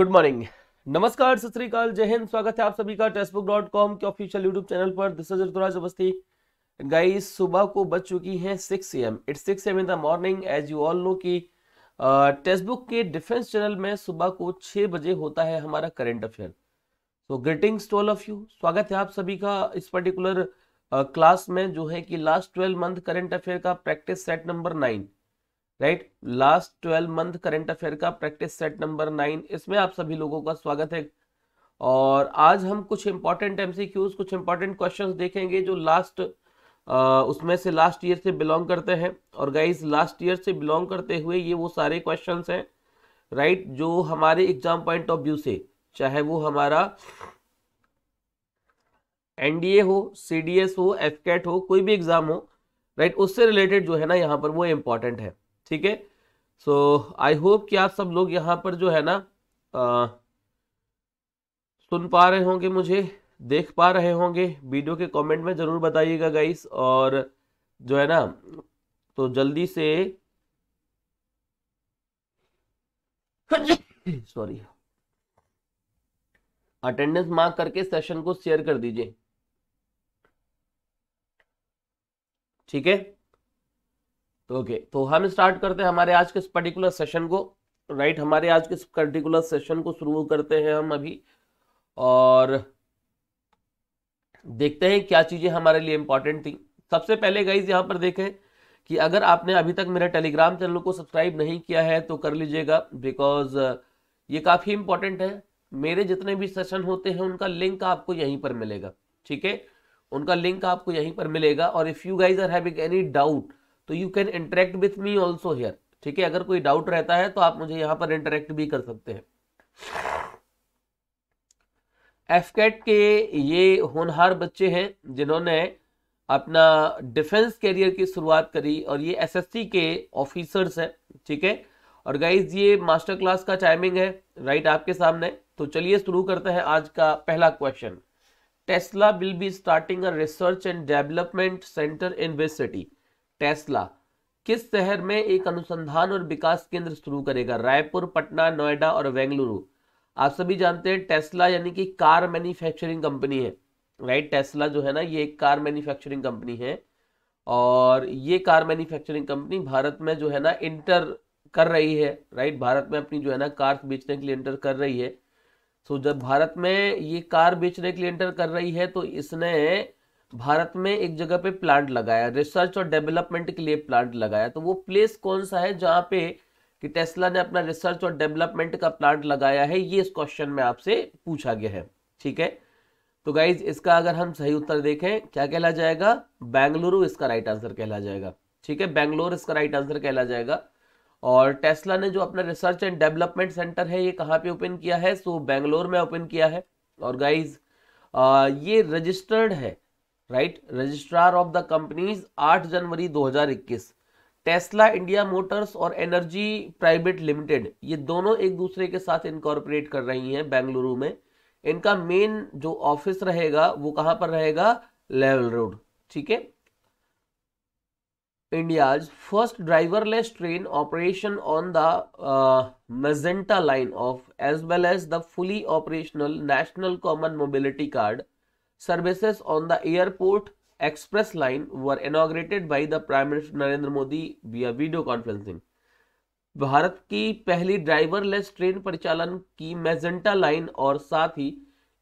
Good morning नमस्कार सत श्रीकाल जय हिंद स्वागत है आप सभी का टेस्टबुक डॉट कॉम के ऑफिशियल यूट्यूब चैनल पर this is Rituraj Awasthi guys सुबह को बज चुकी है 6 AM it's six AM in the morning as you all know कि टेस्टबुक के डिफेंस चैनल में सुबह को 6 बजे होता है हमारा current affair so greetings to all of you स्वागत है आप सभी का इस पर्टिकुलर क्लास uh, में जो है कि last twelve month current affair का practice set number nine right last twelve month current affair का प्रैक्टिस सेट नंबर नाइन इसमें आप सभी लोगों का स्वागत है और आज हम कुछ इंपॉर्टेंट एमसीक्यूज कुछ इंपॉर्टेंट क्वेश्चंस देखेंगे जो लास्ट उसमें से लास्ट ईयर से बिलोंग करते हैं और गाइज लास्ट ईयर से बिलोंग करते हुए ये वो सारे क्वेश्चन हैं राइट जो हमारे एग्जाम पॉइंट ऑफ व्यू से चाहे वो हमारा एनडीए हो एस हो एफकेट हो कोई भी एग्जाम हो राइट उससे रिलेटेड जो है ना यहाँ पर वो इम्पॉर्टेंट है ठीक है सो आई होप कि आप सब लोग यहाँ पर जो है ना आ, सुन पा रहे होंगे मुझे देख पा रहे होंगे वीडियो के कमेंट में ज़रूर बताइएगा गाइस और जो है ना तो जल्दी से सॉरी अटेंडेंस मार्क करके सेशन को शेयर कर दीजिए ठीक है तो ओके तो हम स्टार्ट करते हैं हमारे आज के इस पर्टिकुलर सेशन को राइट हमारे आज के इस पर्टिकुलर सेशन को शुरू करते हैं हम अभी और देखते हैं क्या चीज़ें हमारे लिए इंपॉर्टेंट थी सबसे पहले गाइज यहाँ पर देखें कि अगर आपने अभी तक मेरे टेलीग्राम चैनल को सब्सक्राइब नहीं किया है तो कर लीजिएगा बिकॉज ये काफ़ी इंपॉर्टेंट है मेरे जितने भी सेशन होते हैं उनका लिंक आपको यहीं पर मिलेगा ठीक है उनका लिंक आपको यहीं पर मिलेगा और if you guys are having any doubt तो you can interact with me also here ठीक है अगर कोई डाउट रहता है तो आप मुझे यहां पर इंटरेक्ट भी कर सकते हैं एफकेट के ये होनहार बच्चे हैं जिन्होंने अपना डिफेंस कैरियर की शुरुआत करी और ये एसएससी के ऑफिसर्स हैं ठीक है और गाइज ये मास्टर क्लास का टाइमिंग है राइट आपके सामने तो चलिए शुरू करते हैं आज का पहला question Tesla will be starting a research and development centre in which city Tesla किस शहर में एक अनुसंधान और विकास केंद्र शुरू करेगा रायपुर पटना नोएडा और बेंगलुरु आप सभी जानते हैं टेस्ला यानी कि कार मैन्युफैक्चरिंग कंपनी है राइट टेस्ला जो है ना ये एक कार मैन्युफैक्चरिंग कंपनी है और ये कार मैन्युफैक्चरिंग कंपनी भारत में जो है ना इंटर कर रही है राइट भारत में अपनी जो है ना कार बेचने के लिए इंटर कर रही है सो तो जब भारत में ये कार बेचने के लिए इंटर कर रही है तो इसने भारत में एक जगह पे प्लांट लगाया रिसर्च और डेवलपमेंट के लिए प्लांट लगाया तो वो प्लेस कौन सा है जहाँ पे कि टेस्ला ने अपना रिसर्च और डेवलपमेंट का प्लांट लगाया है ये इस क्वेश्चन में आपसे पूछा गया है ठीक है तो गाइज इसका अगर हम सही उत्तर देखें क्या कहला जाएगा बेंगलुरु इसका राइट आंसर कहला जाएगा ठीक है बेंगलोर इसका राइट आंसर कहला जाएगा और टेस्ला ने जो अपना रिसर्च एंड डेवलपमेंट सेंटर है ये कहाँ पे ओपन किया है सो बेंगलोर में ओपन किया है और गाइज ये रजिस्टर्ड है right registrar of the companies 8 जनवरी 2021 टेस्ला इंडिया मोटर्स और एनर्जी प्राइवेट लिमिटेड ये दोनों एक दूसरे के साथ इनकॉर्पोरेट कर रही हैं बेंगलुरु में इनका मेन जो ऑफिस रहेगा वो कहां पर रहेगा लेवल रोड ठीक है India first driverless train operation on the magenta line of as well as the fully operational national common mobility card services on the airport express line were inaugurated by the prime minister narendra modi via video conferencing Bharat की पहली driverless train परिचालन की magenta line और साथ ही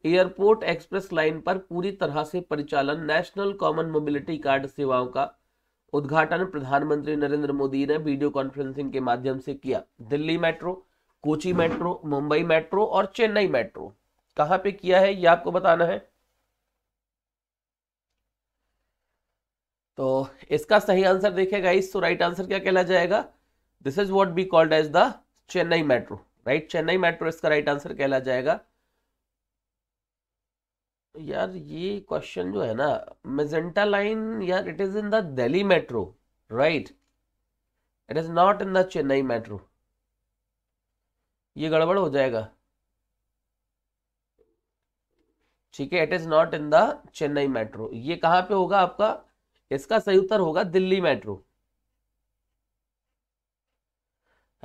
airport express line पर पूरी तरह से परिचालन नेशनल कॉमन मोबिलिटी कार्ड सेवाओं का उद्घाटन प्रधानमंत्री नरेंद्र मोदी ने वीडियो कॉन्फ्रेंसिंग के माध्यम से किया Delhi metro Kochi metro Mumbai metro और चेन्नई मेट्रो कहाँ पे किया है ये आपको बताना है तो इसका सही आंसर देखिए गाइस तो राइट आंसर क्या कहला जाएगा this is what be called as the Chennai metro right Chennai metro इसका राइट आंसर कहला जाएगा यार ये क्वेश्चन जो है ना मेजेंटा लाइन यार it is in the Delhi metro right it is not in the Chennai metro ये गड़बड़ हो जाएगा ठीक है it is not in the Chennai metro ये कहाँ पे होगा आपका इसका सही उत्तर होगा दिल्ली मेट्रो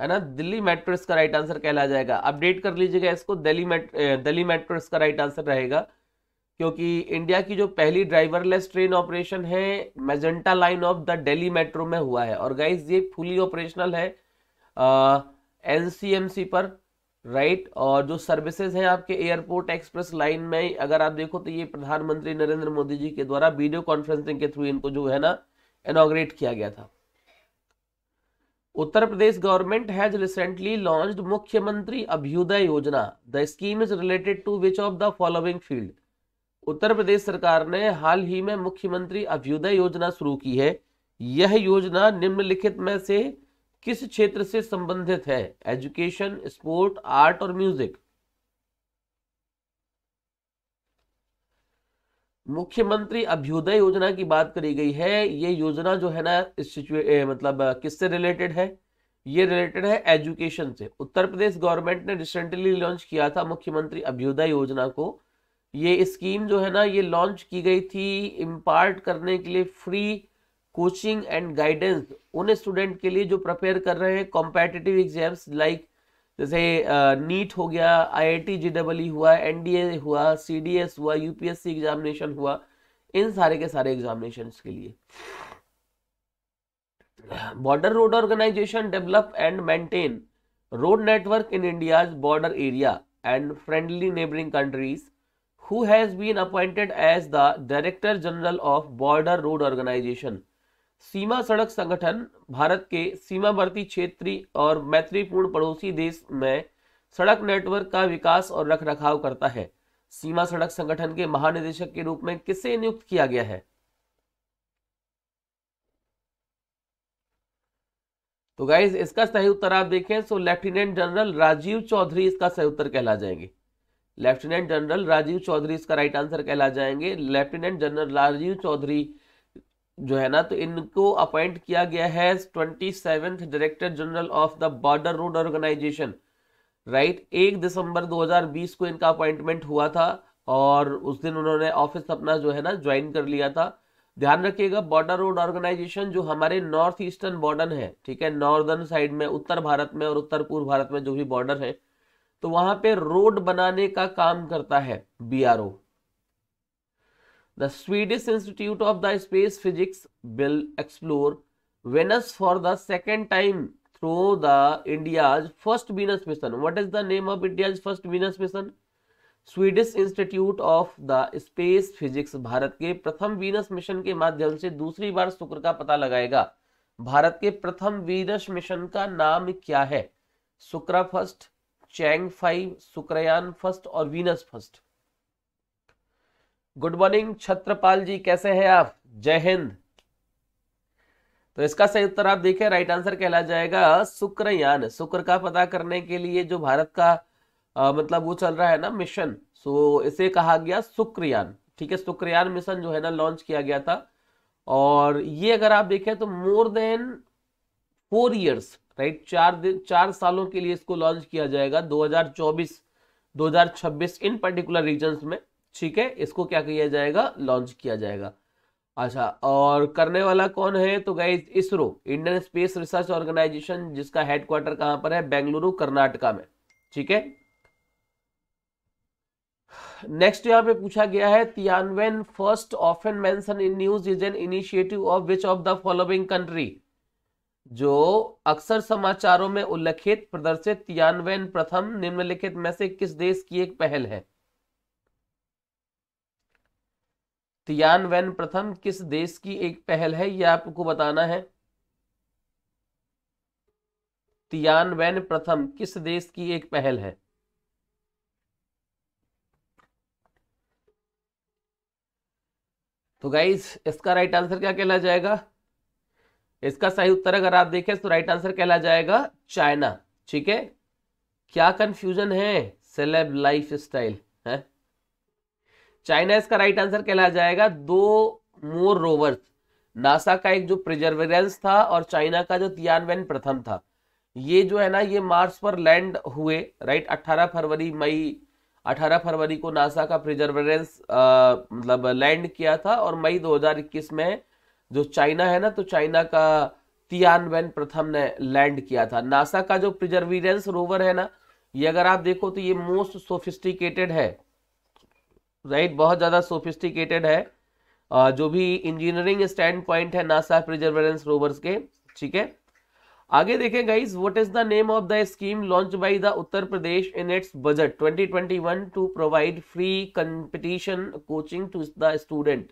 है ना दिल्ली मेट्रो इसका राइट आंसर कहला जाएगा अपडेट कर लीजिएगा इसको दिल्ली मेट्रो दिल्ली मेट्रो इसका राइट आंसर रहेगा क्योंकि इंडिया की जो पहली ड्राइवरलेस ट्रेन ऑपरेशन है magenta line of the Delhi metro में हुआ है और गाइज ये फुली ऑपरेशनल है एन पर राइट right? और जो सर्विसेज है आपके एयरपोर्ट एक्सप्रेस लाइन में अगर आप देखो तो ये प्रधानमंत्री नरेंद्र मोदी जी के द्वारा वीडियो कॉन्फ्रेंसिंग के थ्रू इनको जो है ना इनोग्रेट किया गया था Uttar Pradesh government has recently launch Mukhyamantri Abhyuday Yojana the scheme is related to which of the following field Uttar Pradesh सरकार ने हाल ही में मुख्यमंत्री अभ्युदय योजना शुरू की है यह योजना निम्नलिखित में से किस क्षेत्र से संबंधित है एजुकेशन स्पोर्ट आर्ट और म्यूजिक मुख्यमंत्री अभ्युदय योजना की बात करी गई है ये योजना जो है ना इस मतलब किससे रिलेटेड है ये रिलेटेड है एजुकेशन से उत्तर प्रदेश गवर्नमेंट ने रिसेंटली लॉन्च किया था मुख्यमंत्री अभ्युदय योजना को ये स्कीम जो है ना ये लॉन्च की गई थी इम्पार्ट करने के लिए फ्री कोचिंग एंड गाइडेंस उन स्टूडेंट के लिए जो प्रिपेयर कर रहे हैं कॉम्पिटिटिव एग्जाम्स लाइक जैसे नीट हो गया आईआईटी जीडब्ल्यू हुआ एनडीए हुआ सीडीएस हुआ यूपीएससी एग्जामिनेशन हुआ इन सारे के सारे एग्जामिनेशन के लिए border road organisation develop and maintain road network in India border area and friendly neighbouring countries who has been appointed as the director general of border road organisation सीमा सड़क संगठन भारत के सीमावर्ती क्षेत्रीय और मैत्रीपूर्ण पड़ोसी देश में सड़क नेटवर्क का विकास और रख रखाव करता है सीमा सड़क संगठन के महानिदेशक के रूप में किसे नियुक्त किया गया है तो गाइज इसका सही उत्तर आप देखें so lieutenant general Rajiv Chaudhary इसका सही उत्तर कहला जाएंगे लेफ्टिनेंट जनरल राजीव चौधरी इसका राइट आंसर कहला जाएंगे लेफ्टिनेंट जनरल राजीव चौधरी जो है ना तो इनको अपॉइंट किया गया है twenty seventh director general of the border road organisation right एक दिसंबर 2020 को इनका अपॉइंटमेंट हुआ था और उस दिन उन्होंने ऑफिस अपना जो है ना ज्वाइन कर लिया था ध्यान रखिएगा बॉर्डर रोड ऑर्गेनाइजेशन जो हमारे नॉर्थ ईस्टर्न बॉर्डर है ठीक है नॉर्दर्न साइड में उत्तर भारत में और उत्तर पूर्व भारत में जो भी बॉर्डर है तो वहां पे रोड बनाने का काम करता है BRO The Swedish Institute of the Space Physics will explore Venus for the second time through the India's first Venus mission. What is the name of India's first Venus mission? Swedish institute of the space physics Bharat के प्रथम Venus mission के माध्यम से दूसरी बार शुक्र का पता लगाएगा भारत के प्रथम वीनस मिशन का नाम क्या है Shukra first Chang'e five Shukrayaan first और Venus first good morning Chhatrapal ji कैसे हैं आप जय हिंद तो इसका सही उत्तर आप देखें राइट आंसर कहला जाएगा शुक्रयान शुक्र का पता करने के लिए जो भारत का आ, मतलब वो चल रहा है ना मिशन सो इसे कहा गया शुक्रयान ठीक है शुक्रयान मिशन जो है ना लॉन्च किया गया था और ये अगर आप देखें तो more than four years right चार दिन चार सालों के लिए इसको लॉन्च किया जाएगा 2024 2026 इन पर्टिकुलर रीजन में ठीक है इसको क्या किया जाएगा लॉन्च किया जाएगा अच्छा और करने वाला कौन है तो गए ISRO Indian space research organisation जिसका हेडक्वार्टर कहां पर है बेंगलुरु कर्नाटका में ठीक है नेक्स्ट यहां पे पूछा गया है तियानवेन फर्स्ट ऑफ एन मैं news is an initiative of which of the following country जो अक्सर समाचारों में उल्लेखित प्रदर्शित तियानवेन प्रथम निम्नलिखित में से किस देश की एक पहल है वैन प्रथम किस देश की एक पहल है यह आपको बताना है तियान वैन प्रथम किस देश की एक पहल है तो गाइज इसका राइट आंसर क्या कहला जाएगा इसका सही उत्तर अगर आप देखें तो राइट आंसर कहला जाएगा चाइना ठीक है क्या कंफ्यूजन है सेलेब लाइफ स्टाइल चाइना इसका राइट आंसर कहला जाएगा दो मोर रोवर्स नासा का एक जो प्रिजर्वेंस था और चाइना का जो तियानवेन प्रथम था ये जो है ना ये मार्स पर लैंड हुए राइट 18 फरवरी मई 18 फरवरी को नासा का प्रिजर्वरेंस मतलब लैंड किया था और मई 2021 में जो चाइना है ना तो चाइना का तियानवेन प्रथम ने लैंड किया था नासा का जो प्रिजर्वेरेंस रोवर है ना ये अगर आप देखो तो ये मोस्ट सोफिस्टिकेटेड है राइट बहुत ज़्यादा सोफिस्टिकेटेड है जो भी इंजीनियरिंग स्टैंड पॉइंट है नासा प्रिजर्वेलेंस रोवर्स के ठीक है आगे देखें guys what is the name of the scheme launch by the Uttar Pradesh in its budget 2021 to provide free competition coaching to the student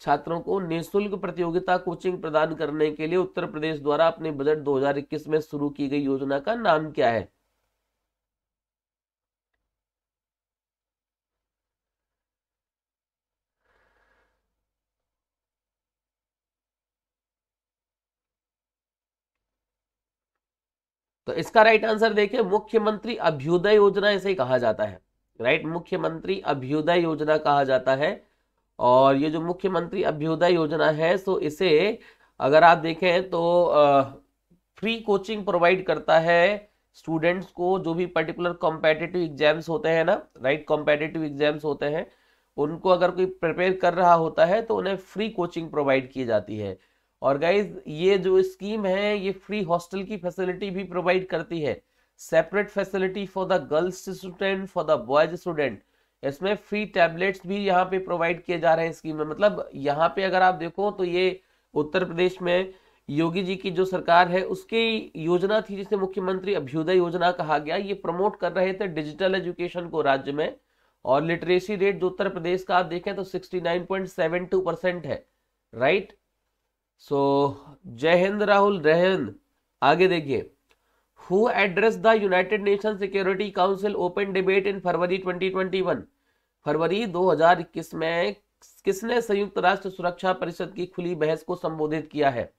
छात्रों को निःशुल्क प्रतियोगिता कोचिंग प्रदान करने के लिए उत्तर प्रदेश द्वारा अपने बजट 2021 में शुरू की गई योजना का नाम क्या है तो इसका राइट आंसर देखिए मुख्यमंत्री अभ्युदय योजना इसे कहा जाता है राइट मुख्यमंत्री अभ्युदय योजना कहा जाता है और ये जो मुख्यमंत्री अभ्युदय योजना है सो इसे अगर आप देखें तो फ्री कोचिंग प्रोवाइड करता है स्टूडेंट्स को जो भी पर्टिकुलर कॉम्पेटेटिव एग्जाम्स होते हैं ना राइट कॉम्पेटेटिव एग्जाम्स होते हैं उनको अगर कोई प्रिपेयर कर रहा होता है तो उन्हें फ्री कोचिंग प्रोवाइड की जाती है और गाइज ये जो स्कीम है ये फ्री हॉस्टल की फैसिलिटी भी प्रोवाइड करती है separate facility for the girls student for the boys student इसमें फ्री टैबलेट्स भी यहाँ पे प्रोवाइड किए जा रहे हैं स्कीम में मतलब यहाँ पे अगर आप देखो तो ये उत्तर प्रदेश में योगी जी की जो सरकार है उसकी योजना थी जिसे मुख्यमंत्री अभ्युदय योजना कहा गया ये प्रमोट कर रहे थे डिजिटल एजुकेशन को राज्य में और लिटरेसी रेट जो उत्तर प्रदेश का आप देखें तो सिक्सटी परसेंट है राइट सो जय हिंद राहुल हिंद आगे देखिए who address the united nation security council open debate in February 2021 फरवरी 2021 में किसने संयुक्त राष्ट्र सुरक्षा परिषद की खुली बहस को संबोधित किया है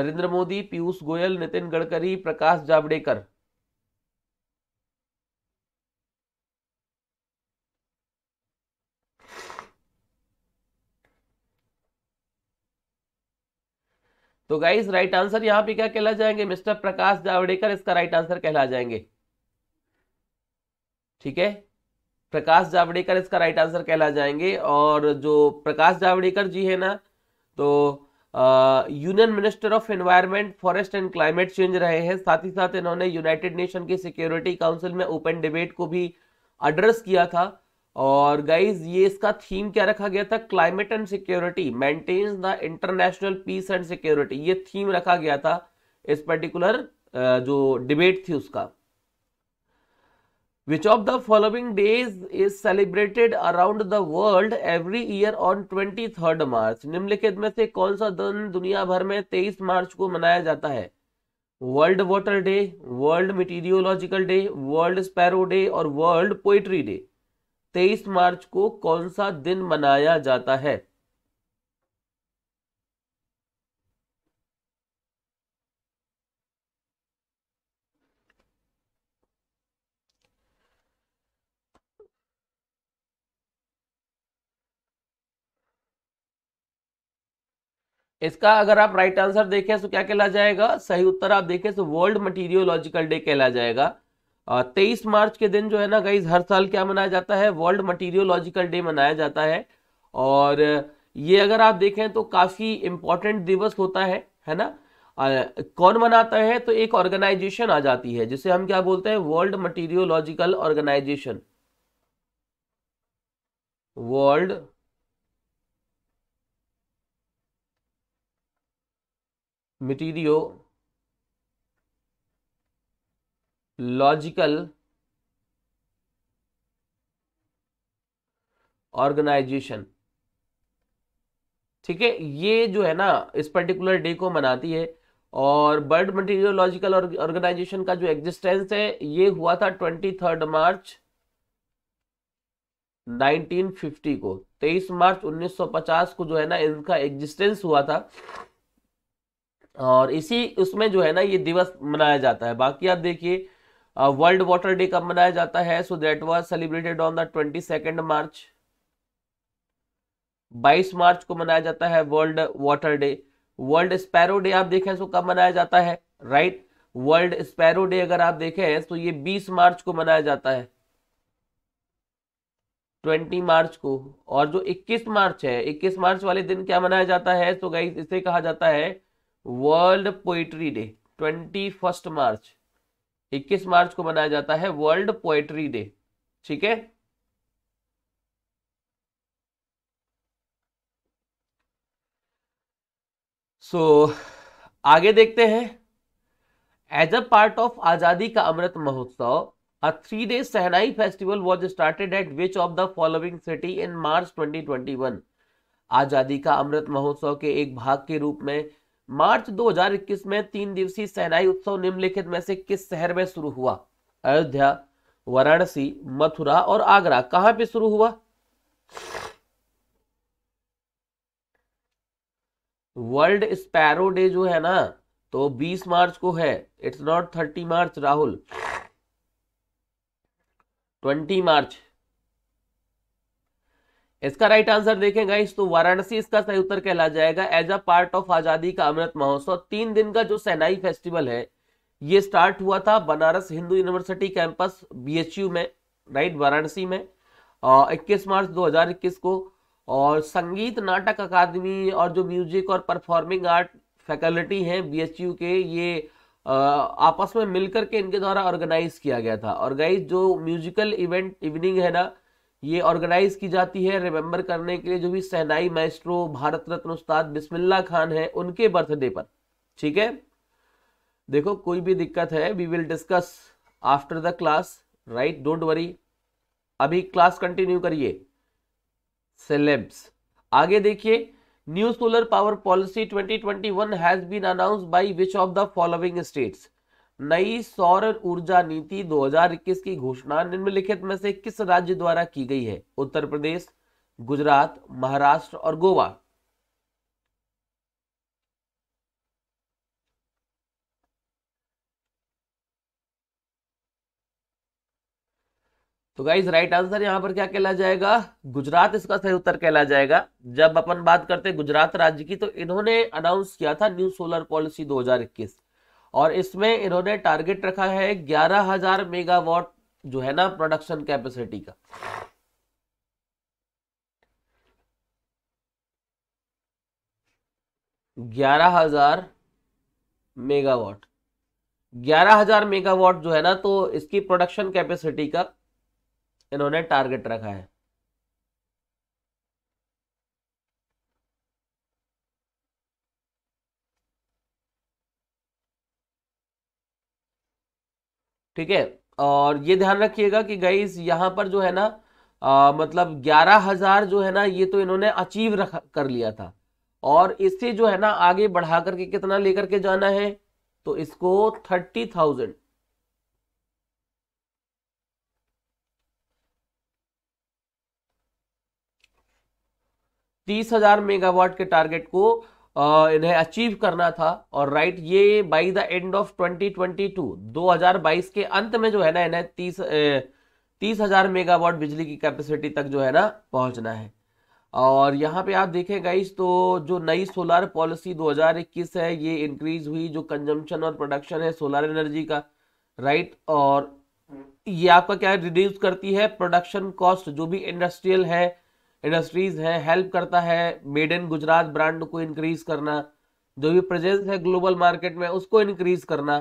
नरेंद्र मोदी पीयूष गोयल नितिन गडकरी प्रकाश जावड़ेकर तो गाइज राइट आंसर यहां पे क्या कहला जाएंगे मिस्टर प्रकाश जावड़ेकर इसका राइट आंसर कहला जाएंगे ठीक है प्रकाश जावड़ेकर इसका राइट आंसर कहला जाएंगे और जो प्रकाश जावड़ेकर जी है ना तो union minister of environment forest and climate change रहे हैं साथ ही साथ इन्होंने यूनाइटेड नेशन की सिक्योरिटी काउंसिल में ओपन डिबेट को भी एड्रेस किया था और गाइज ये इसका थीम क्या रखा गया था climate and security maintains the international peace and security ये थीम रखा गया था इस पर्टिकुलर जो डिबेट थी उसका which of the following days is celebrated around the world every year on twenty third March निम्नलिखित में से कौन सा दिन दुनिया भर में तेईस मार्च को मनाया जाता है world water day world meteorological day world sparrow day और वर्ल्ड पोइट्री डे तेईस मार्च को कौन सा दिन मनाया जाता है इसका अगर आप राइट आंसर देखें तो क्या कहला जाएगा सही उत्तर आप देखें तो वर्ल्ड मटीरियोलॉजिकल डे कहला जाएगा तेईस मार्च के दिन जो है ना गाइज हर साल क्या मनाया जाता है वर्ल्ड मटीरियोलॉजिकल डे मनाया जाता है और ये अगर आप देखें तो काफ़ी इंपॉर्टेंट दिवस होता है है ना आ, कौन मनाता है तो एक ऑर्गेनाइजेशन आ जाती है जिसे हम क्या बोलते हैं world meteorological organisation world meteorological organisation ठीक है ये जो है ना इस पर्टिकुलर डे को मनाती है और बर्ड मटीरियोलॉजिकल ऑर्गेनाइजेशन का जो एग्जिस्टेंस है ये हुआ था ट्वेंटी थर्ड मार्च 1950 को 23 मार्च 1950 को जो है ना इनका एग्जिस्टेंस हुआ था और इसी उसमें जो है ना ये दिवस मनाया जाता है बाकी आप देखिए वर्ल्ड वाटर डे कब मनाया जाता है so that was celebrated on the twenty second March 22 मार्च को मनाया जाता है world water day world sparrow day आप देखें सो कब मनाया जाता है राइट वर्ल्ड स्पैरो डे अगर आप देखें तो ये 20 मार्च को मनाया जाता है 20 मार्च को और जो 21 मार्च है 21 मार्च वाले दिन क्या मनाया जाता है तो गाइस इसे कहा जाता है world poetry day first March 21 मार्च को मनाया जाता है वर्ल्ड पोएट्री डे ठीक है सो आगे देखते हैं एज अ पार्ट ऑफ आजादी ka Amrit Mahotsav a three day shehnai festival was started at which of the following city in March 2021? Azadi ka Amrit महोत्सव के एक भाग के रूप में मार्च 2021 में तीन दिवसीय सहनाई उत्सव निम्नलिखित में से किस शहर में शुरू हुआ अयोध्या वाराणसी मथुरा और आगरा कहां पे शुरू हुआ वर्ल्ड स्पैरो डे जो है ना तो 20 मार्च को है इट्स नॉट 30 मार्च राहुल 20 मार्च इसका राइट आंसर देखें गाइस तो वाराणसी इसका सही उत्तर कहला जाएगा एज अ पार्ट ऑफ आजादी का अमृत महोत्सव तीन दिन का जो सेनाई फेस्टिवल है ये स्टार्ट हुआ था बनारस हिंदू यूनिवर्सिटी कैंपस बीएचयू में राइट वाराणसी में इक्कीस मार्च 2021 को और संगीत नाटक अकादमी और जो म्यूजिक और परफॉर्मिंग आर्ट फैकल्टी है बी के ये आपस में मिलकर के इनके द्वारा ऑर्गेनाइज किया गया था और गाइज जो म्यूजिकल इवेंट इवनिंग है ना ये ऑर्गेनाइज की जाती है रिमेंबर करने के लिए जो भी सहनाई मैस्ट्रो भारत रत्न उस्ताद बिस्मिल्ला खान है उनके बर्थडे पर ठीक है देखो कोई भी दिक्कत है we will discuss after the class right don't worry अभी क्लास कंटिन्यू करिए सेलेब्स आगे देखिए new solar power policy 2021 has been announce by which of the following states नई सौर ऊर्जा नीति 2021 की घोषणा निम्नलिखित में से किस राज्य द्वारा की गई है उत्तर प्रदेश गुजरात महाराष्ट्र और गोवा तो गाइज राइट आंसर यहां पर क्या कहला जाएगा गुजरात इसका सही उत्तर कहला जाएगा जब अपन बात करते गुजरात राज्य की तो इन्होंने अनाउंस किया था न्यू सोलर पॉलिसी 2021 और इसमें इन्होंने टारगेट रखा है ग्यारह हजार मेगावाट जो है ना प्रोडक्शन कैपेसिटी का ग्यारह हजार मेगावाट ग्यारह हजार मेगावाट जो है ना तो इसकी प्रोडक्शन कैपेसिटी का इन्होंने टारगेट रखा है ठीक है और ये ध्यान रखिएगा कि गाइज यहाँ पर जो है ना आ, मतलब ग्यारह हजार जो है ना ये तो इन्होंने अचीव रख कर लिया था और इससे जो है ना आगे बढ़ा करके कितना लेकर के जाना है तो इसको थर्टी थाउजेंड तीस हजार मेगावाट के टारगेट को इन्हें अचीव करना था और राइट ये बाय द एंड ऑफ 2022 2022 के अंत में जो है ना इन्हें तीस तीस हजार मेगावाट बिजली की कैपेसिटी तक जो है ना पहुंचना है और यहाँ पे आप देखें गाइस तो जो नई सोलार पॉलिसी 2021 है ये इंक्रीज हुई जो कंजम्पशन और प्रोडक्शन है सोलार एनर्जी का राइट और ये आपका क्या रिड्यूस करती है प्रोडक्शन कॉस्ट जो भी इंडस्ट्रियल है इंडस्ट्रीज हैं हेल्प करता है मेड इन गुजरात ब्रांड को इंक्रीज करना जो भी प्रेजेंस है ग्लोबल मार्केट में उसको इंक्रीज करना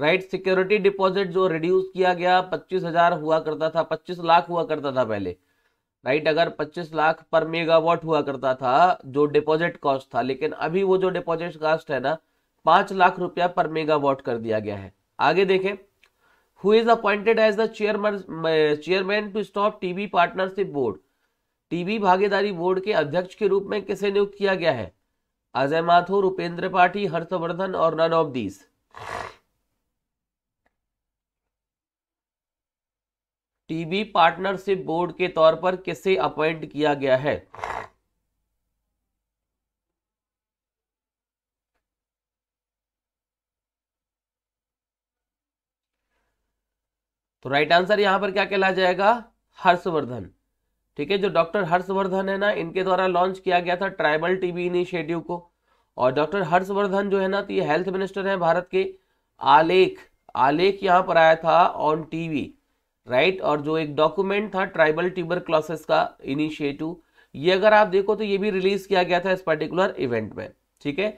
राइट सिक्योरिटी डिपॉजिट जो रिड्यूस किया गया पच्चीस हजार हुआ करता था पच्चीस लाख हुआ करता था पहले राइट अगर पच्चीस लाख पर मेगावाट हुआ करता था जो डिपॉजिट कॉस्ट था लेकिन अभी वो जो डिपॉजिट कॉस्ट है ना पांच लाख रुपया पर मेगावाट कर दिया गया है आगे देखें who is appointed as the chairman chairman to stop TB partnership board TB भागीदारी बोर्ड के अध्यक्ष के रूप में किसे नियुक्त किया गया है अजय माथुर उपेंद्र पाठी हर्षवर्धन और none of these TB partnership board के तौर पर किसे अपॉइंट किया गया है तो राइट आंसर यहां पर क्या कहला जाएगा हर्षवर्धन ठीक है जो डॉक्टर हर्षवर्धन है ना इनके द्वारा लॉन्च किया गया था ट्राइबल टीबी इनिशिएटिव को और डॉक्टर हर्षवर्धन जो है ना तो ये हेल्थ मिनिस्टर हैं भारत के आलेख आलेख यहाँ पर आया था ऑन टीवी राइट और जो एक डॉक्यूमेंट था ट्राइबल टीबर क्लासेस का इनिशिएटिव ये अगर आप देखो तो ये भी रिलीज किया गया था इस पर्टिकुलर इवेंट में ठीक है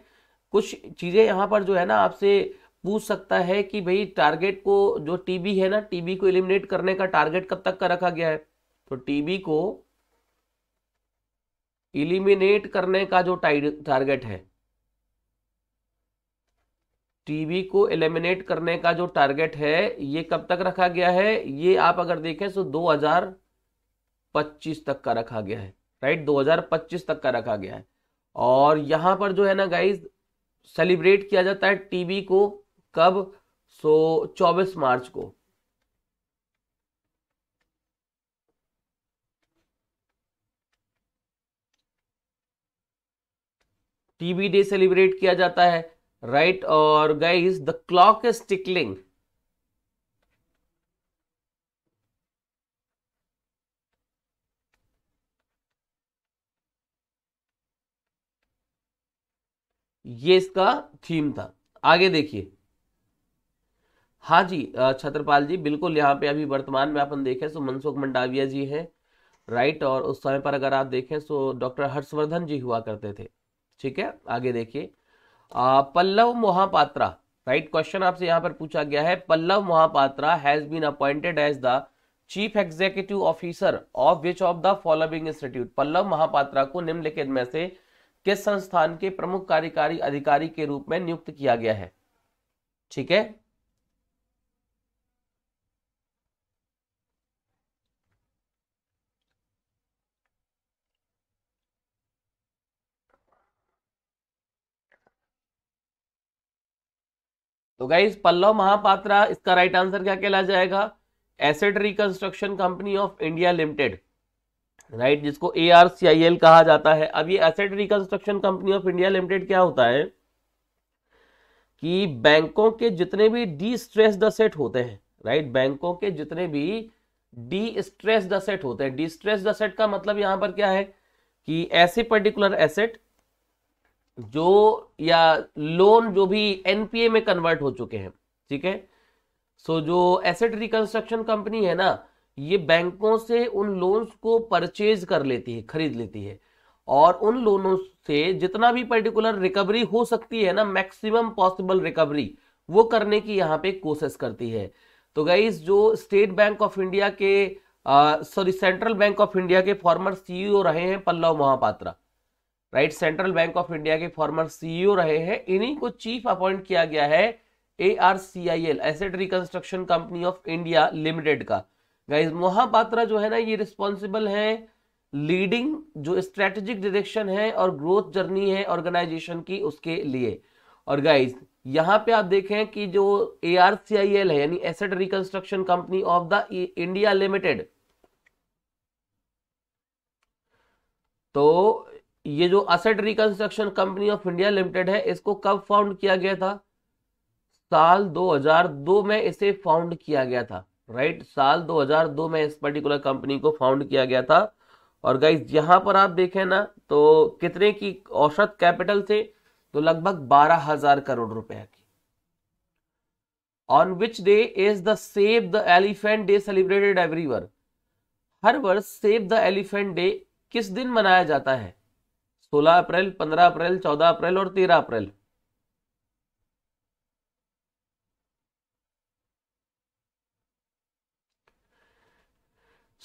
कुछ चीज़ें यहाँ पर जो है ना आपसे पूछ सकता है कि भाई टारगेट को जो टीबी है ना टीबी को एलिमिनेट करने का टारगेट कब तक का रखा गया है तो टीबी को इलिमिनेट करने का जो टारगेट है टीबी को एलिमिनेट करने का जो टारगेट है ये कब तक रखा गया है ये आप अगर देखें तो 2025 तक का रखा गया है राइट 2025 तक का रखा गया है और यहां पर जो है ना गाइज सेलिब्रेट किया जाता है टीबी को कब सो so, 24 मार्च को टीवी डे सेलिब्रेट किया जाता है राइट right? और guys the clock is tickling ये इसका थीम था आगे देखिए हाँ जी छत्रपाल जी बिल्कुल यहाँ पे अभी वर्तमान में अपन देखें सो मनसुख मंडाविया जी हैं राइट और उस समय पर अगर आप देखें सो डॉक्टर हर्षवर्धन जी हुआ करते थे ठीक है आगे देखिए पल्लव मोहापात्रा राइट क्वेश्चन आपसे यहां पर पूछा गया है Pallav Mohapatra has been appointed as the chief executive officer of which of the following institute Pallav Mahapatra को निम्नलिखित में से किस संस्थान के प्रमुख कार्यकारी अधिकारी के रूप में नियुक्त किया गया है ठीक है तो गाइज पल्लव महापात्रा इसका राइट आंसर क्या कहला जाएगा asset reconstruction company of India limited right जिसको A R C I L कहा जाता है अब ये asset reconstruction company of India limited क्या होता है कि बैंकों के जितने भी डी स्ट्रेस द सेट होते हैं राइट बैंकों के जितने भी डी स्ट्रेस द सेट होते हैं डी स्ट्रेस द सेट का मतलब यहां पर क्या है कि ऐसे पर्टिकुलर एसेट जो या लोन जो भी एनपीए में कन्वर्ट हो चुके हैं ठीक है सो जो एसेट रिकंस्ट्रक्शन कंपनी है ना ये बैंकों से उन लोन्स को परचेज कर लेती है खरीद लेती है और उन लोनों से जितना भी पर्टिकुलर रिकवरी हो सकती है ना मैक्सिमम पॉसिबल रिकवरी वो करने की यहाँ पे कोशिश करती है तो गाइज जो स्टेट बैंक ऑफ इंडिया के sorry central bank of India के फॉर्मर सीईओ e रहे हैं Pallav Mahapatra right central bank of India के फॉर्मर सीईओ रहे हैं इन्हीं को चीफ अपॉइंट किया गया है A R C I L asset reconstruction company of India limited का गाइज मोहापात्रा जो है ना ये रिस्पॉन्सिबल है लीडिंग जो स्ट्रेटेजिक डायरेक्शन है और ग्रोथ जर्नी है ऑर्गेनाइजेशन की उसके लिए और गाइज यहाँ पे आप देखें कि जो ए आर सी आई एल है यानी asset reconstruction company of the India limited तो ये जो asset reconstruction company of India limited है इसको कब फाउंड किया गया था साल 2002 में इसे फाउंड किया गया था राइट साल 2002 में इस पर्टिकुलर कंपनी को फाउंड किया गया था और गाइज यहां पर आप देखें ना तो कितने की औसत कैपिटल थे तो लगभग बारह हजार करोड़ रुपए की on which day is the save the elephant day celebrated every हर वर्ष सेव द एलिफेंट डे किस दिन मनाया जाता है सोलह अप्रैल पंद्रह अप्रैल चौदह अप्रैल और तेरह अप्रैल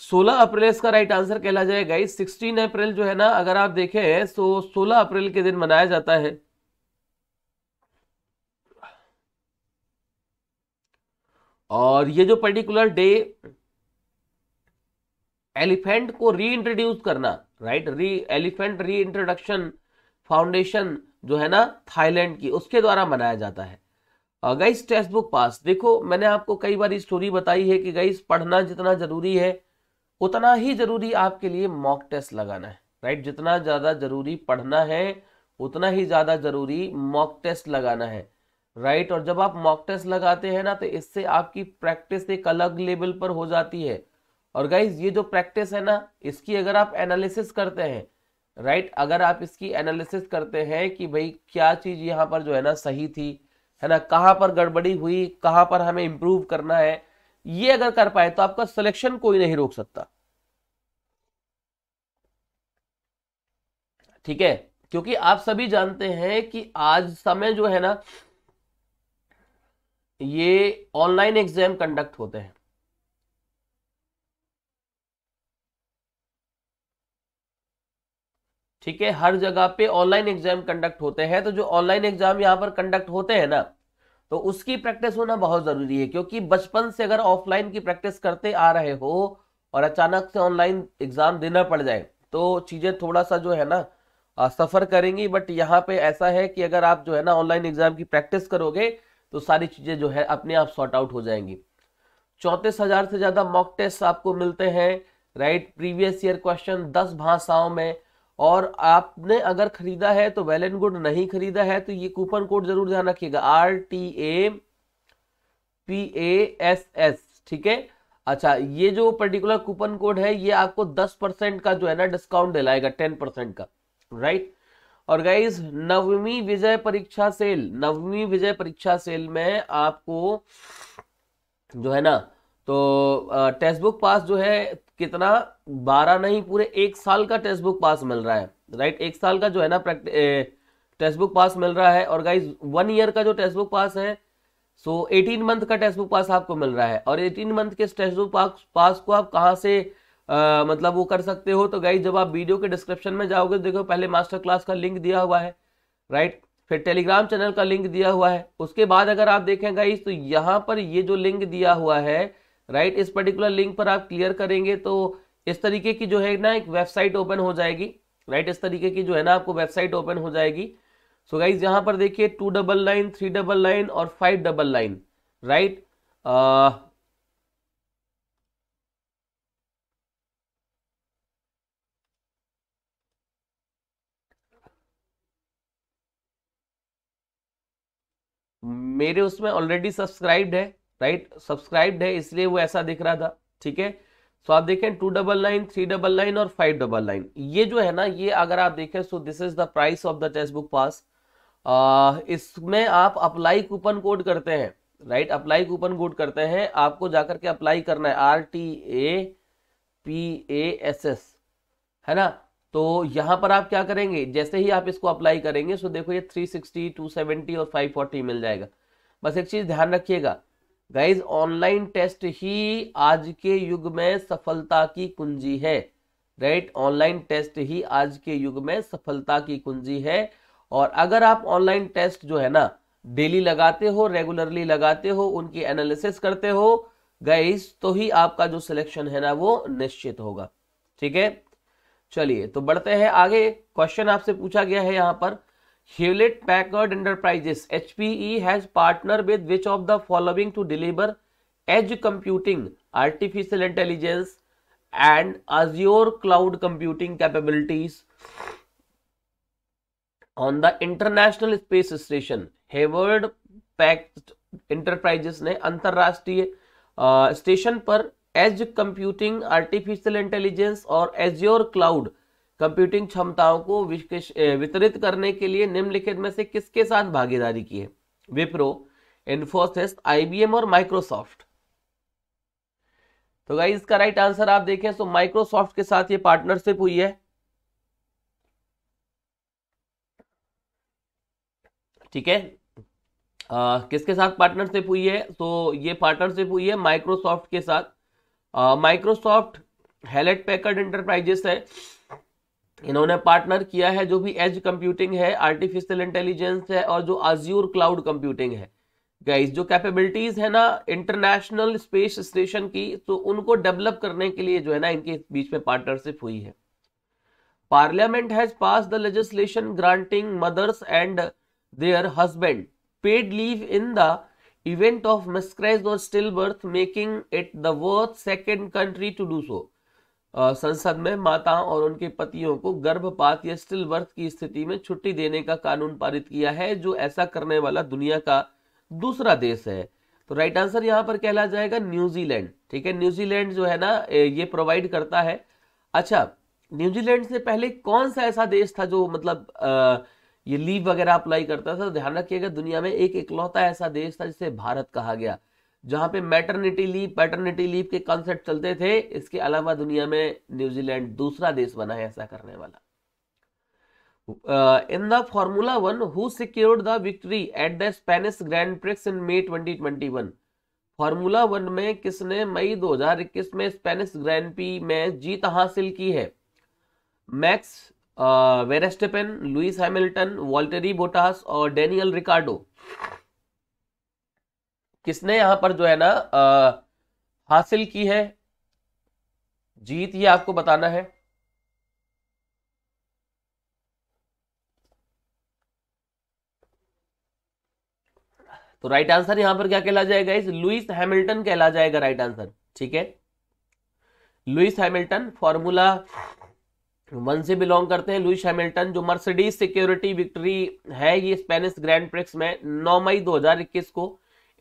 सोलह अप्रैल इसका राइट आंसर कहला जाएगा इस सिक्सटीन अप्रैल जो है ना अगर आप देखें तो सोलह अप्रैल के दिन मनाया जाता है और ये जो पर्टिकुलर डे एलिफेंट को री इंट्रोड्यूस करना राइट री एलिफेंट री इंट्रोडक्शन फाउंडेशन जो है ना थाईलैंड की उसके द्वारा मनाया जाता है गाइस टेक्स्ट बुक पास देखो मैंने आपको कई बार स्टोरी बताई है कि गाइस पढ़ना जितना जरूरी है उतना ही जरूरी आपके लिए मॉक टेस्ट लगाना है राइट जितना ज़्यादा जरूरी पढ़ना है उतना ही ज़्यादा जरूरी मॉक टेस्ट लगाना है राइट और जब आप मॉक टेस्ट लगाते हैं ना तो इससे आपकी प्रैक्टिस एक अलग लेवल पर हो जाती है और गाइज ये जो प्रैक्टिस है ना इसकी अगर आप एनालिसिस करते हैं राइट right? अगर आप इसकी एनालिसिस करते हैं कि भाई क्या चीज़ यहाँ पर जो है ना सही थी है ना कहाँ पर गड़बड़ी हुई कहाँ पर हमें इंप्रूव करना है ये अगर कर पाए तो आपका सिलेक्शन कोई नहीं रोक सकता ठीक है क्योंकि आप सभी जानते हैं कि आज समय जो है ना ये ऑनलाइन एग्जाम कंडक्ट होते हैं ठीक है हर जगह पे ऑनलाइन एग्जाम कंडक्ट होते हैं तो जो ऑनलाइन एग्जाम यहाँ पर कंडक्ट होते हैं ना तो उसकी प्रैक्टिस होना बहुत ज़रूरी है क्योंकि बचपन से अगर ऑफलाइन की प्रैक्टिस करते आ रहे हो और अचानक से ऑनलाइन एग्ज़ाम देना पड़ जाए तो चीज़ें थोड़ा सा जो है ना सफ़र करेंगी बट यहाँ पे ऐसा है कि अगर आप जो है ना ऑनलाइन एग्ज़ाम की प्रैक्टिस करोगे तो सारी चीज़ें जो है अपने आप सॉर्ट आउट हो जाएंगी चौंतीस हज़ार से ज़्यादा मॉक टेस्ट आपको मिलते हैं राइट प्रीवियस ईयर क्वेश्चन दस भाषाओं में और आपने अगर खरीदा है तो वेल एंड गुड नहीं खरीदा है तो ये कूपन कोड जरूर ध्यान रखिएगा R T A P A S S ठीक है अच्छा ये जो पर्टिकुलर कूपन कोड है ये आपको 10 परसेंट का जो है ना डिस्काउंट दिलाएगा 10 परसेंट का राइट और गाइज नवमी विजय परीक्षा सेल नवमी विजय परीक्षा सेल में आपको जो है ना तो टेक्स्ट बुक पास जो है कितना बारह नहीं पूरे एक साल का टेक्स्ट बुक पास मिल रहा है राइट एक साल का जो है ना टेक्स्ट बुक पास मिल रहा है और गाइज वन ईयर का जो टेक्स्ट बुक पास है सो एटीन मंथ का टेक्स्ट बुक पास आपको मिल रहा है और एटीन मंथ के टेक्स्ट बुक पास, पास को आप कहाँ से आ, मतलब वो कर सकते हो तो गाइज जब आप वीडियो के डिस्क्रिप्शन में जाओगे देखो पहले मास्टर क्लास का लिंक दिया हुआ है राइट फिर टेलीग्राम चैनल का लिंक दिया हुआ है उसके बाद अगर आप देखें गाइज तो यहाँ पर ये जो लिंक दिया हुआ है राइट इस पर्टिकुलर लिंक पर आप क्लियर करेंगे तो इस तरीके की जो है ना एक वेबसाइट ओपन हो जाएगी राइट इस तरीके की जो है ना आपको वेबसाइट ओपन हो जाएगी सो गाइज यहाँ पर देखिए two double line three double line और फाइव डबल लाइन राइट मेरे उसमें ऑलरेडी सब्सक्राइब्ड है राइट सब्सक्राइब्ड है इसलिए वो ऐसा दिख रहा था ठीक है सो आप देखें two double nine three double nine और फाइव डबल नाइन ये जो है ना ये अगर आप देखें so this is the price of the text book pass इसमें आप अप्लाई कूपन कोड करते हैं राइट अप्लाई कूपन कोड करते हैं आपको जाकर के अप्लाई करना है R T A P A S S है ना तो यहां पर आप क्या करेंगे जैसे ही आप इसको अप्लाई करेंगे सो देखो ये टू सेवेंटी और फोर्टी मिल जाएगा बस एक चीज़ ध्यान रखिएगा गाइज ऑनलाइन टेस्ट ही आज के युग में सफलता की कुंजी है राइट ऑनलाइन टेस्ट ही आज के युग में सफलता की कुंजी है और अगर आप ऑनलाइन टेस्ट जो है ना डेली लगाते हो रेगुलरली लगाते हो उनकी एनालिसिस करते हो गाइज तो ही आपका जो सिलेक्शन है ना वो निश्चित होगा ठीक है चलिए तो बढ़ते हैं आगे क्वेश्चन आपसे पूछा गया है यहाँ पर Hewlett Packard Enterprises HPE has partnered with which of the following to deliver edge computing, artificial intelligence and Azure cloud computing capabilities on the International Space Station. Hewlett Packard Enterprises ने अंतरराष्ट्रीय station पर edge computing artificial intelligence और Azure cloud computing क्षमताओं को वितरित करने के लिए निम्नलिखित में से किसके साथ भागीदारी की है विप्रो इन्फोसिस आईबीएम और माइक्रोसॉफ्ट तो गाइज इसका राइट आंसर आप देखें तो माइक्रोसॉफ्ट के साथ ये पार्टनरशिप हुई है ठीक है किसके साथ पार्टनरशिप हुई है तो ये पार्टनरशिप हुई है माइक्रोसॉफ्ट के साथ माइक्रोसॉफ्ट हेलेट पैकर्ड इंटरप्राइजेस है इन्होंने पार्टनर किया है जो भी एज कंप्यूटिंग है आर्टिफिशियल इंटेलिजेंस है और जो अज्यूर क्लाउड कंप्यूटिंग है गाइस जो कैपेबिलिटीज है ना इंटरनेशनल स्पेस स्टेशन की तो उनको डेवलप करने के लिए जो है ना इनके बीच में पार्टनरशिप हुई है parliament has pass the legislation granting mothers and their husband paid leave in the event of miscarriage और still birth making it the worth second country to do so संसद में माताओं और उनके पतियों को गर्भपात या स्टिल वर्थ की स्थिति में छुट्टी देने का कानून पारित किया है जो ऐसा करने वाला दुनिया का दूसरा देश है तो राइट आंसर यहां पर कहला जाएगा न्यूजीलैंड ठीक है न्यूजीलैंड जो है ना ये प्रोवाइड करता है अच्छा न्यूजीलैंड से पहले कौन सा ऐसा देश था जो मतलब आ, ये लीव वगैरह अप्लाई करता था ध्यान रखिएगा दुनिया में एक इकलौता ऐसा देश था जिसे भारत कहा गया जहां पे मैटरनिटी लीव पैटर्निटी लीव के कॉन्सेप्ट चलते थे इसके अलावा दुनिया में न्यूजीलैंड दूसरा देश बना है ऐसा करने वाला in the formula one who secured the victory at the Spanish grand prix in May 2021 formula one में किसने मई 2021 में स्पेनिश ग्रैंड पी में जीत हासिल की है Max Verstappen Lewis Hamilton Valtteri Bottas और डेनियल रिकार्डो किसने यहां पर जो है ना हासिल की है जीत ये आपको बताना है तो राइट आंसर यहां पर क्या कहला जाएगा इस लुइस हैमिल्टन कहला जाएगा राइट आंसर ठीक है लुइस हैमिल्टन फॉर्मूला वन से बिलोंग करते हैं लुइस हैमिल्टन जो मर्सिडीज सिक्योरिटी विक्ट्री है ये स्पेनिश ग्रैंड प्रिक्स में 9 मई 2021 को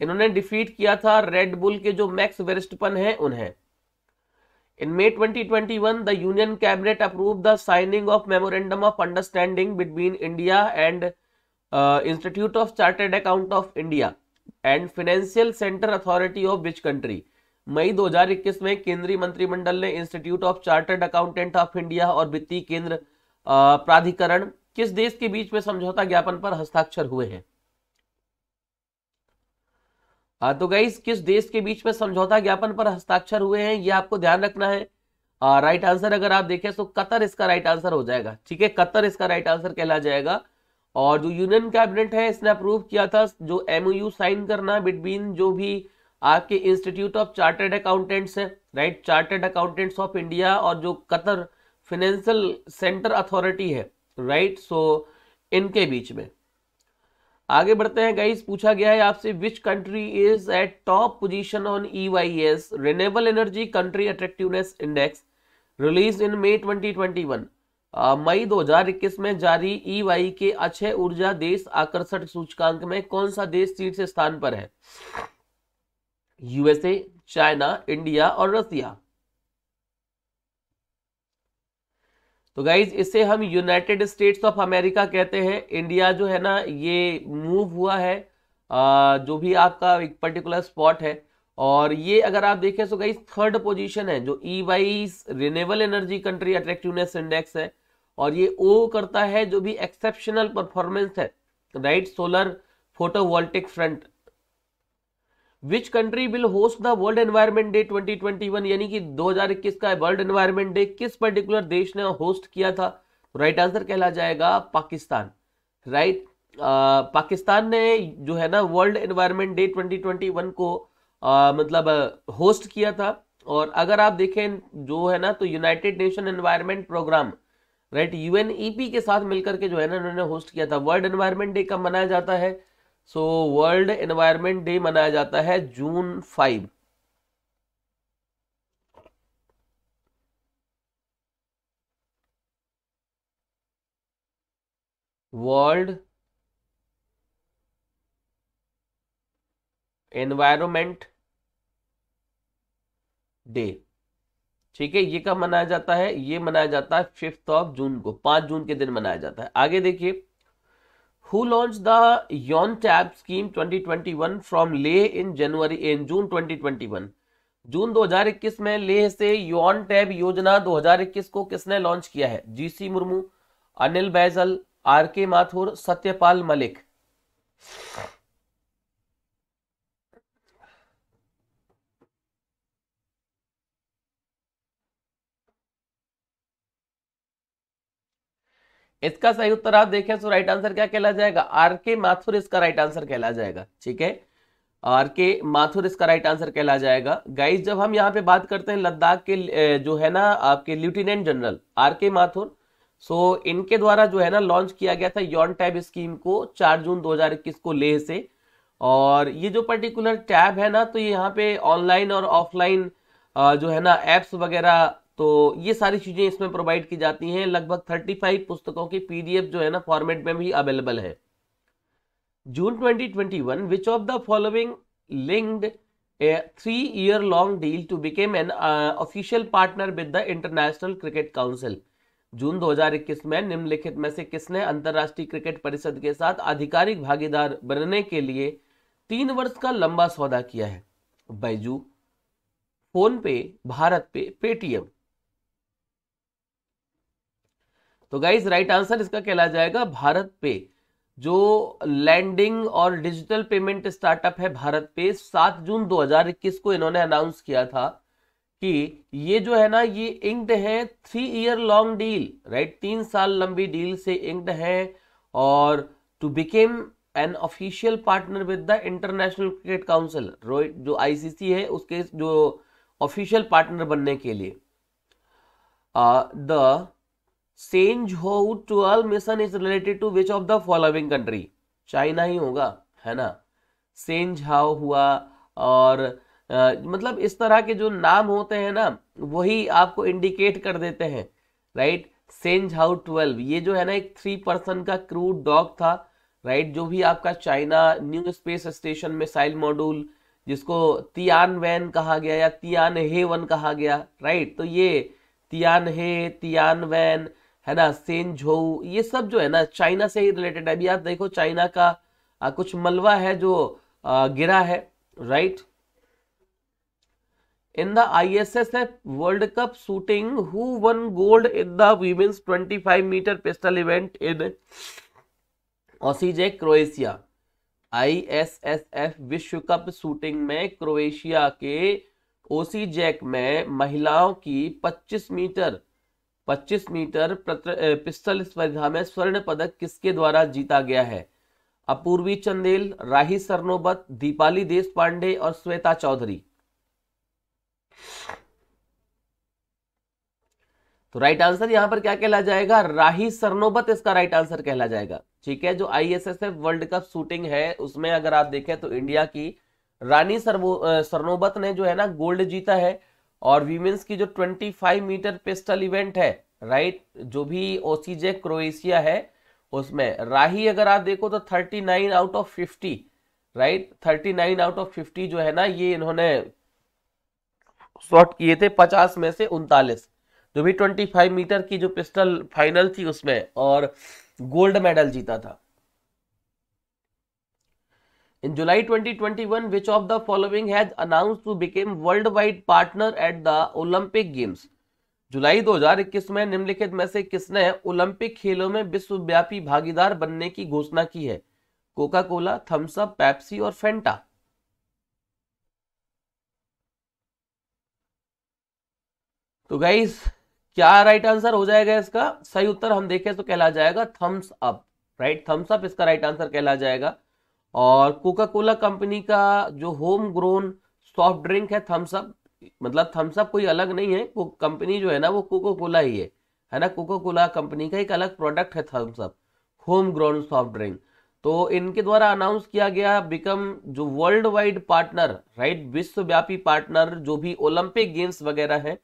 इन्होंने डिफीट किया था रेड बुल के जो मैक्स वेरिस्टपन है उन्हें in May 2021 twenty one the union cabinet approve the signing of memorandum of understanding between India and institute of chartered account of India and financial centre authority of which country मई 2021 में केंद्रीय मंत्रिमंडल ने institute of chartered accountant of India और वित्तीय केंद्र uh, प्राधिकरण किस देश के बीच में समझौता ज्ञापन पर हस्ताक्षर हुए हैं हाँ तो गाइज किस देश के बीच में समझौता ज्ञापन पर हस्ताक्षर हुए हैं ये आपको ध्यान रखना है आ, राइट आंसर अगर आप देखें तो कतर इसका राइट आंसर हो जाएगा ठीक है कतर इसका राइट आंसर कहला जाएगा और जो यूनियन कैबिनेट है इसने अप्रूव किया था जो एमओयू साइन करना बिटवीन जो भी आपके इंस्टीट्यूट ऑफ चार्टर्ड अकाउंटेंट्स है right chartered accountants of India और जो कतर फिनेंशियल सेंटर अथॉरिटी है राइट सो इनके बीच में आगे बढ़ते हैं गाइस पूछा गया है आपसे which country is at top position on EY's renewable energy country attractiveness index release in May 2021 मई 2021 में जारी ईवाई e के अच्छे ऊर्जा देश आकर्षण सूचकांक में कौन सा देश तीसरे स्थान पर है यूएसए चाइना इंडिया और रसिया तो गाइज इसे हम यूनाइटेड स्टेट्स ऑफ अमेरिका कहते हैं इंडिया जो है ना ये मूव हुआ है जो भी आपका एक पर्टिकुलर स्पॉट है और ये अगर आप देखें तो गाइज थर्ड पोजीशन है जो E Y's renewable energy country attractiveness index है और ये ओ करता है जो भी एक्सेप्शनल परफॉर्मेंस है right solar photovoltaic front which country will host the world environment day 2021 यानी कि 2021 का वर्ल्ड एनवायरमेंट डे किस पर्टिकुलर देश ने होस्ट किया था राइट तो right आंसर कहला जाएगा पाकिस्तान राइट right? पाकिस्तान ने जो है ना वर्ल्ड एनवायरमेंट डे 2021 को आ, मतलब होस्ट किया था और अगर आप देखें जो है ना तो united nation environment programme right UNEP के साथ मिलकर के जो है ना उन्होंने होस्ट किया था वर्ल्ड एनवायरमेंट डे कब मनाया जाता है सो वर्ल्ड एनवायरनमेंट डे मनाया जाता है June five world environment day ठीक है ये कब मनाया जाता है ये मनाया जाता है फिफ्थ ऑफ जून को पांच जून के दिन मनाया जाता है आगे देखिए who launched the yon tab scheme 2021 from leh in january in june 2021 जून 2021 में लेह से योन टैब योजना 2021 को किसने लॉन्च किया है जीसी मुर्मू अनिल बैजल आर के माथुर सत्यपाल मलिक इसका सही उत्तर आप देखें तो राइट आंसर क्या कहला जाएगा आर के माथुर इसका राइट आंसर कहला जाएगा ठीक है आर के माथुर इसका राइट आंसर कहला जाएगा गाइस जब हम यहाँ पे बात करते हैं लद्दाख के जो है ना आपके lieutenant general R K Mathur सो इनके द्वारा जो है ना लॉन्च किया गया था यॉन टैब स्कीम को चार जून इक्कीस को लेह से और ये जो पर्टिकुलर टैब है ना तो यहाँ पे ऑनलाइन और ऑफलाइन जो है ना एप्स वगैरह तो ये सारी चीज़ें इसमें प्रोवाइड की जाती हैं लगभग 35 पुस्तकों की पीडीएफ जो है ना फॉर्मेट में भी अवेलेबल है June 2021 which of the following linked a three year long deal to become an uh, official partner with the international June 2021 में निम्नलिखित में से किसने अंतर्राष्ट्रीय क्रिकेट परिषद के साथ आधिकारिक भागीदार बनने के लिए तीन वर्ष का लंबा सौदा किया है बैजू फोन पे भारत पे पेटीएम तो गाइज राइट आंसर इसका कहला जाएगा भारत पे जो लैंडिंग और डिजिटल पेमेंट स्टार्टअप है भारत पे सात जून 2021 को इन्होंने अनाउंस किया था कि ये जो है ना ये इंक्ड है three year long deal right तीन साल लंबी डील से इंक्ड है और to became an official partner with the international cricket council जो आईसीसी है उसके जो ऑफिशियल पार्टनर बनने के लिए the uh, Shenzhou twelve mission is related to which of the following country China ही होगा है ना सेंज हाउ हुआ और आ, मतलब इस तरह के जो नाम होते हैं ना वही आपको इंडिकेट कर देते हैं राइट हाउ ट्वेल्व ये जो है ना एक थ्री पर्सन का क्रू डॉग था राइट जो भी आपका चाइना न्यू स्पेस स्टेशन में साइल मॉड्यूल जिसको तियान वैन कहा गया या तियान हे वन कहा गया राइट तो ये तियान हे तियान वैन है ना सेंझोऊ ये सब जो है ना चाइना से ही रिलेटेड है अभी आप देखो चाइना का आ, कुछ मलबा है जो आ, गिरा है right in the ISSF world cup shooting who won gold in the women's 25 metre pistol event in Osijek Croatia ISSF विश्व कप शूटिंग में क्रोएशिया के जैक में महिलाओं की 25 मीटर 25 मीटर पिस्टल स्पर्धा में स्वर्ण पदक किसके द्वारा जीता गया है अपूर्वी चंदेल राही सरनोबत दीपाली देश पांडे और श्वेता चौधरी तो राइट आंसर यहां पर क्या कहला जाएगा राही सरनोबत इसका राइट आंसर कहला जाएगा ठीक है जो आईएसएसएफ वर्ल्ड कप शूटिंग है उसमें अगर आप देखें तो इंडिया की रानी सरनोबत ने जो है ना गोल्ड जीता है और वीमेंस की जो 25 मीटर पिस्टल इवेंट है राइट जो भी ओसीजे क्रोएशिया है उसमें राही अगर आप देखो तो 39 out of 50 right 39 out of 50 जो है ना ये इन्होंने शॉट किए थे 50 में से उनतालीस जो भी 25 मीटर की जो पिस्टल फाइनल थी उसमें और गोल्ड मेडल जीता था In July 2021, which of the following has announced to become worldwide partner at the Olympic Games? जुलाई 2021 में निम्नलिखित में से किसने ओलंपिक खेलों में विश्वव्यापी भागीदार बनने की घोषणा की है कोका कोला थम्सअप पैप्सी और फेंटा तो गाइस क्या राइट आंसर हो जाएगा इसका सही उत्तर हम देखें तो कहला जाएगा थम्स अप राइट थम्स अप इसका राइट आंसर कहला जाएगा और कोका कोला कंपनी का जो होम ग्रोन सॉफ्ट ड्रिंक है थम्सअप मतलब थम्सअप कोई अलग नहीं है वो कंपनी जो है ना वो कोको कोला ही है है ना कोका कोला कंपनी का एक अलग प्रोडक्ट है Thums Up home grown soft drink तो इनके द्वारा अनाउंस किया गया बिकम जो वर्ल्ड वाइड पार्टनर राइट विश्वव्यापी पार्टनर जो भी ओलंपिक गेम्स वगैरह है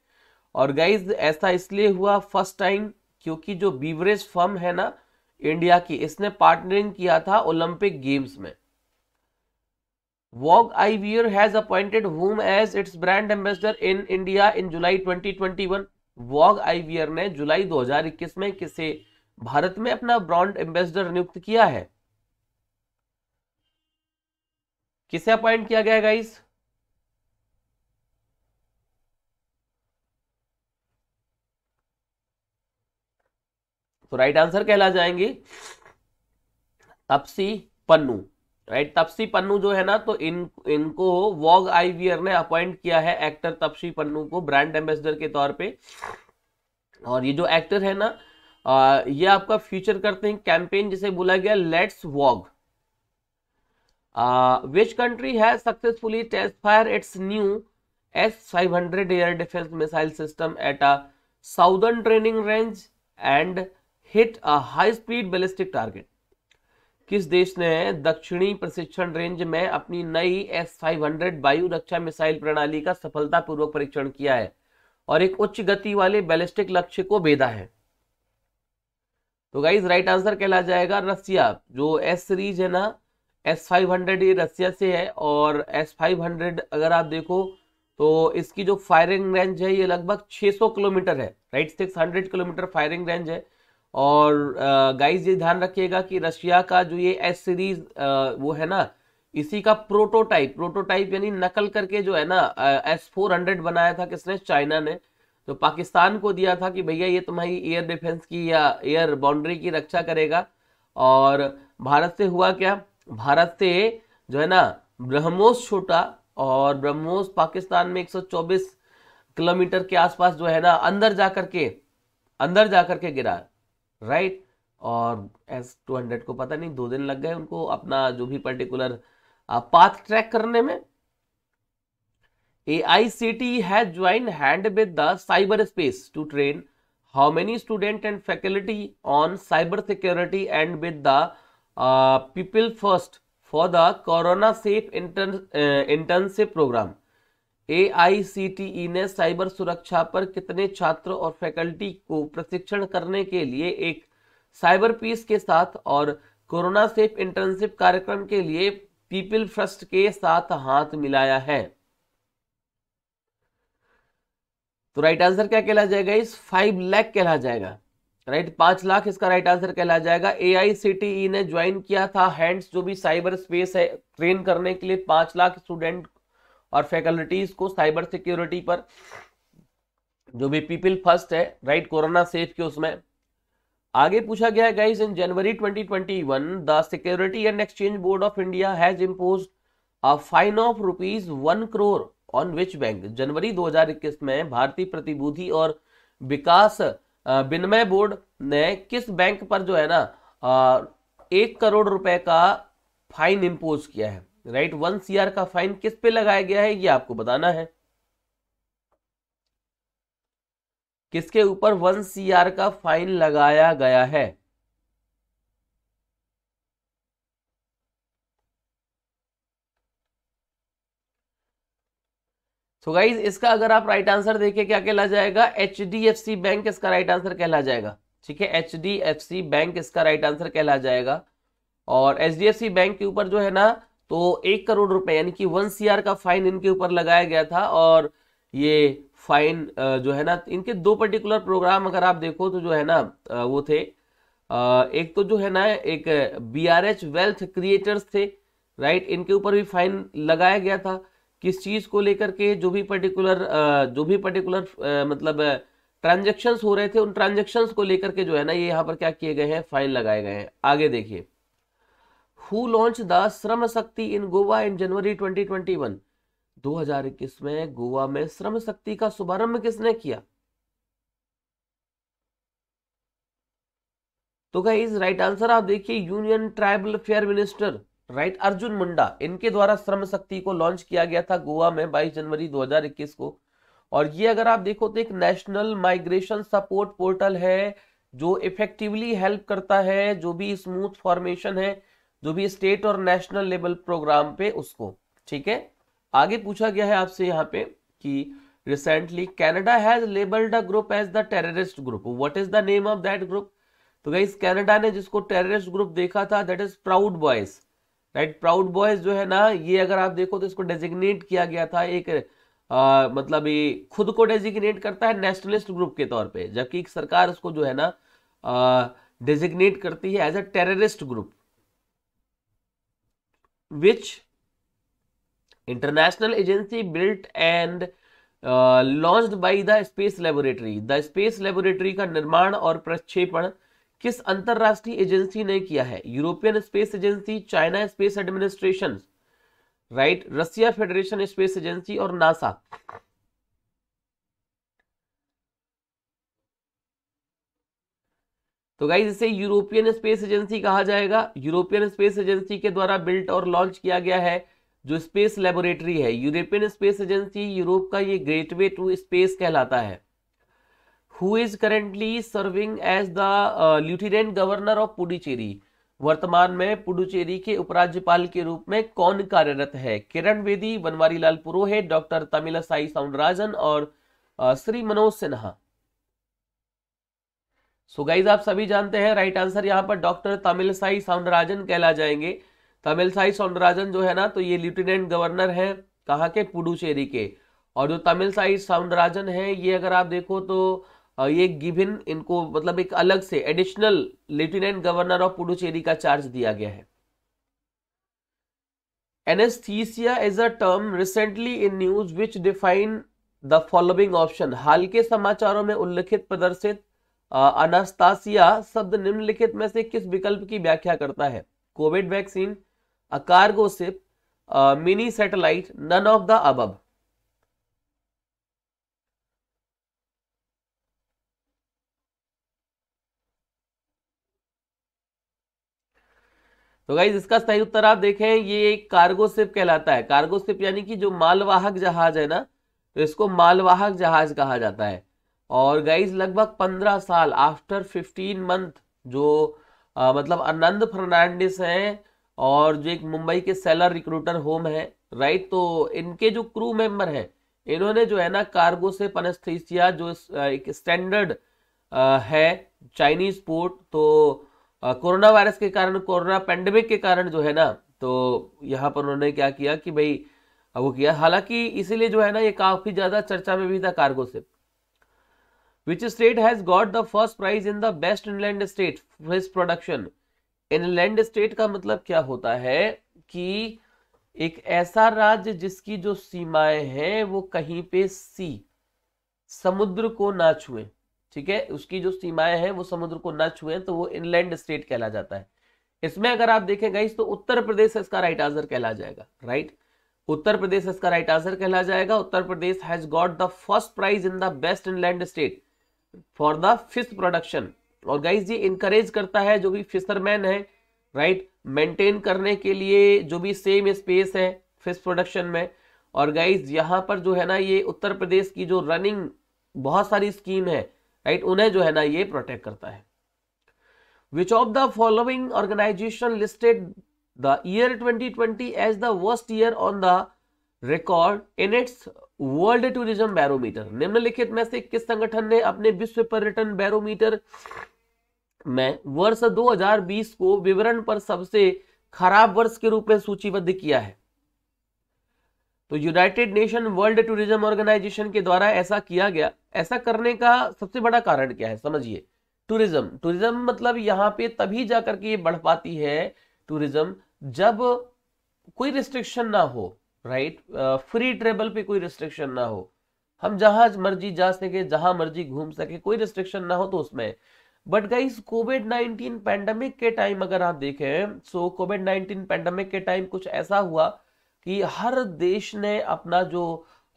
और गाइज ऐसा इसलिए हुआ फर्स्ट टाइम क्योंकि जो बीवरेज फर्म है ना इंडिया की इसने पार्टनरिंग किया था ओलंपिक गेम्स में Vogue eyewear has appointed whom as its brand ambassador in India in July 2021 twenty one Vogue eyewear ने जुलाई दो हजार इक्कीस में किसे भारत में अपना ब्रांड एम्बेसडर नियुक्त किया है किसे अपॉइंट किया गया इस तो राइट आंसर कहला जाएंगे अपसी पन्नू राइट तपसी पन्नू जो है ना तो इन इनको वॉग आईवीआर ने अपॉइंट किया है एक्टर तपसी पन्नू को ब्रांड एम्बेसडर के तौर पे और ये जो एक्टर है ना आ, ये आपका फ्यूचर करते हैं कैंपेन जिसे बोला गया let's Vogue which country has successfully test fire its new S five hundred air defence missile system at a southern training range and hit a high speed ballistic target किस देश ने दक्षिणी प्रशिक्षण रेंज में अपनी नई एस हंड्रेड वायु रक्षा missile प्रणाली का सफलतापूर्वक परीक्षण किया है और एक उच्च गति वाले बैलिस्टिक लक्ष्य को भेदा है तो गाइज राइट आंसर कहला जाएगा रसिया जो एस सीरीज है ना एस हंड्रेड ये रसिया से है और एस फाइव हंड्रेड अगर आप देखो तो इसकी जो फायरिंग रेंज है ये लगभग छह सौ किलोमीटर है right six hundred kilometre firing range है और गाइस ये ध्यान रखिएगा कि रशिया का जो ये एस सीरीज वो है ना इसी का प्रोटोटाइप प्रोटोटाइप यानी नकल करके जो है ना एस फोर हंड्रेड बनाया था किसने चाइना ने तो पाकिस्तान को दिया था कि भैया ये तुम्हारी एयर डिफेंस की या एयर बाउंड्री की रक्षा करेगा और भारत से हुआ क्या भारत से जो है ना ब्रह्मोस छोटा और ब्रह्मोस पाकिस्तान में 124 किलोमीटर के आसपास जो है ना अंदर जा करके अंदर जा करके गिरा राइट और एस टू हंड्रेड को पता नहीं दो दिन लग गए उनको अपना जो भी पर्टिकुलर पाथ ट्रैक करने में A I C T has join hand with the cyber space to train how many student and faculty on cyber security and with the people first for the corona safe internship programme AICTE e ने cyber सुरक्षा पर कितने छात्र और faculty को प्रशिक्षण करने के लिए एक साइबर पीस के साथ और कोरोना सेफ इंटर्नशिप कार्यक्रम के लिए पीपल फर्स्ट के साथ हाथ मिलाया है तो राइट आंसर क्या कहला जाएगा इस फाइव लैख कहला जाएगा राइट पांच लाख इसका राइट आंसर कहला जाएगा ए e ने ज्वाइन किया था हैंड्स जो भी साइबर स्पेस है ट्रेन करने के लिए पांच लाख स्टूडेंट और फैकल्टीज को साइबर सिक्योरिटी पर जो भी पीपल फर्स्ट है राइट कोरोना सेफ के उसमें आगे पूछा गया है in January 2021 the security and exchange board of India has impose a fine of rupees one crore on which bank जनवरी 2021 में भारतीय प्रतिभूति और विकास विनिमय बोर्ड ने किस बैंक पर जो है ना एक करोड़ रुपए का फाइन इम्पोज किया है राइट वन सीआर का फाइन किस पे लगाया गया है ये आपको बताना है किसके ऊपर वन सीआर का फाइन लगाया गया है सो गाइज इसका अगर आप राइट आंसर देखें क्या कहला जाएगा H D F C bank इसका राइट आंसर कहला जाएगा ठीक है H D F C bank इसका राइट आंसर कहला जाएगा और H D F C bank के ऊपर जो है ना तो एक करोड़ रुपए यानी कि वन सीआर का फाइन इनके ऊपर लगाया गया था और ये फाइन जो है ना इनके दो पर्टिकुलर प्रोग्राम अगर आप देखो तो जो है ना वो थे एक तो जो है ना एक B R H wealth creators थे राइट इनके ऊपर भी फाइन लगाया गया था किस चीज को लेकर के जो भी पर्टिकुलर जो भी पर्टिकुलर मतलब ट्रांजेक्शन हो रहे थे उन ट्रांजेक्शन को लेकर के जो है ना ये यहाँ पर क्या किए गए हैं फाइन लगाए गए हैं आगे देखिए हु लॉन्च द श्रम शक्ति इन गोवा इन जनवरी 2021 2021 में गोवा में श्रम शक्ति का शुभारंभ किसने किया तो क्या इस राइट आंसर आप देखिए union tribal affairs minister right Arjun Munda इनके द्वारा श्रम शक्ति को लॉन्च किया गया था गोवा में 22 जनवरी 2021 को और ये अगर आप देखो तो एक नेशनल माइग्रेशन सपोर्ट पोर्टल है जो इफेक्टिवली हेल्प करता है जो भी स्मूथ फॉर्मेशन है जो भी स्टेट और नेशनल लेवल प्रोग्राम पे उसको ठीक है आगे पूछा गया है आपसे यहाँ पे कि recently Canada has labelled a group as the terrorist group what is the name of that group तो गाइस कैनेडा ने जिसको टेररिस्ट ग्रुप देखा था that is proud boys right proud boys जो है ना ये अगर आप देखो तो इसको डेजिग्नेट किया गया था एक आ, मतलब ये खुद को डेजिग्नेट करता है नेशनलिस्ट ग्रुप के तौर पे जबकि एक सरकार उसको जो है ना डेजिग्नेट करती है as a terrorist group which international agency built and launched by the space laboratory the space laboratory का निर्माण और प्रक्षेपण किस अंतरराष्ट्रीय एजेंसी ने किया है European space agency China space administration right Russia federation space agency और नासा तो गाइज इसे यूरोपियन स्पेस एजेंसी कहा जाएगा यूरोपियन स्पेस एजेंसी के द्वारा बिल्ट और लॉन्च किया गया है जो स्पेस लेबोरेटरी है यूरोपियन स्पेस एजेंसी यूरोप का ये गेटवे टू स्पेस कहलाता है who is currently serving as the lieutenant governor of Puducherry वर्तमान में पुडुचेरी के उपराज्यपाल के रूप में कौन कार्यरत है किरण बेदी बनवारी लाल पुरोहित डॉक्टर तमिल साई सौंदराजन और uh, Shri Manoj Sinha so guys आप सभी जानते हैं राइट आंसर यहाँ पर डॉक्टर तमिलसाई साउंडराजन कहला जाएंगे तमिलसाई सौंडराजन जो है ना तो ये लेफ्टिनेंट गवर्नर है कहाँ के पुडुचेरी के और जो तमिलसाई साउंडराजन है ये अगर आप देखो तो ये गिविन इनको मतलब एक अलग से additional lieutenant governor of Puducherry का चार्ज दिया गया है anaesthesia is a term recently in news which define the following option हाल के समाचारों में उल्लिखित प्रदर्शित अनास्तासिया शब्द निम्नलिखित में से किस विकल्प की व्याख्या करता है covid vaccine a cargo ship mini satellite none of the अब तो गाइज इसका सही उत्तर आप देखें ये एक कार्गो सिप कहलाता है कार्गो सिप यानी कि जो मालवाहक जहाज है ना तो इसको मालवाहक जहाज कहा जाता है और गाइज लगभग पंद्रह साल आफ्टर फिफ्टीन मंथ जो आ, मतलब आनंद फर्नांडिस हैं और जो एक मुंबई के सेलर रिक्रूटर होम है राइट तो इनके जो क्रू मेंबर हैं इन्होंने जो है ना कार्गो से पनस्थिसिया जो एक स्टैंडर्ड है चाइनीज पोर्ट तो कोरोना वायरस के कारण कोरोना पेंडेमिक के कारण जो है ना तो यहाँ पर उन्होंने क्या किया कि भाई वो किया हालांकि इसीलिए जो है ना ये काफ़ी ज़्यादा चर्चा में भी था कार्गो से Which state has got the first prize in the best inland state his production? Inland state का मतलब क्या होता है कि एक ऐसा राज्य जिसकी जो सीमाएं हैं वो कहीं पे सी समुद्र को ना छुए ठीक है उसकी जो सीमाएं हैं वो समुद्र को ना छुए तो वो इनलैंड स्टेट कहला जाता है इसमें अगर आप देखें गाइस तो उत्तर प्रदेश इसका राइट आंसर कहला जाएगा राइट उत्तर प्रदेश इसका राइट आंसर कहला जाएगा Uttar Pradesh has got the first prize in the best inland state for the fish production और गाइज ये इनकरेज करता है जो भी फिशरमैन है राइट right? मेंटेन करने के लिए जो भी सेम स्पेस है फिश प्रोडक्शन में और गाइज यहाँ पर जो है ना ये उत्तर प्रदेश की जो रनिंग बहुत सारी स्कीम है राइट right? उन्हें जो है ना ये प्रोटेक्ट करता है which of the following organisation listed the year 2020 as the worst year on the record in its world tourism barometer निम्नलिखित में से किस संगठन ने अपने विश्व पर्यटन बैरोमीटर में वर्ष 2020 को विवरण पर सबसे खराब वर्ष के रूप में सूचीबद्ध किया है तो united nation world tourism organisation के द्वारा ऐसा किया गया ऐसा करने का सबसे बड़ा कारण क्या है समझिए टूरिज्म टूरिज्म मतलब यहां पे तभी जाकर के ये बढ़ पाती है टूरिज्म जब कोई रिस्ट्रिक्शन ना हो राइट फ्री ट्रेवल पे कोई रिस्ट्रिक्शन ना हो हम जहां मर्जी जा सके जहां मर्जी घूम सके कोई रिस्ट्रिक्शन ना हो तो उसमें but guys covid nineteen pandemic के टाइम अगर आप देखें सो कोविड नाइनटीन पैंडमिक के टाइम कुछ ऐसा हुआ कि हर देश ने अपना जो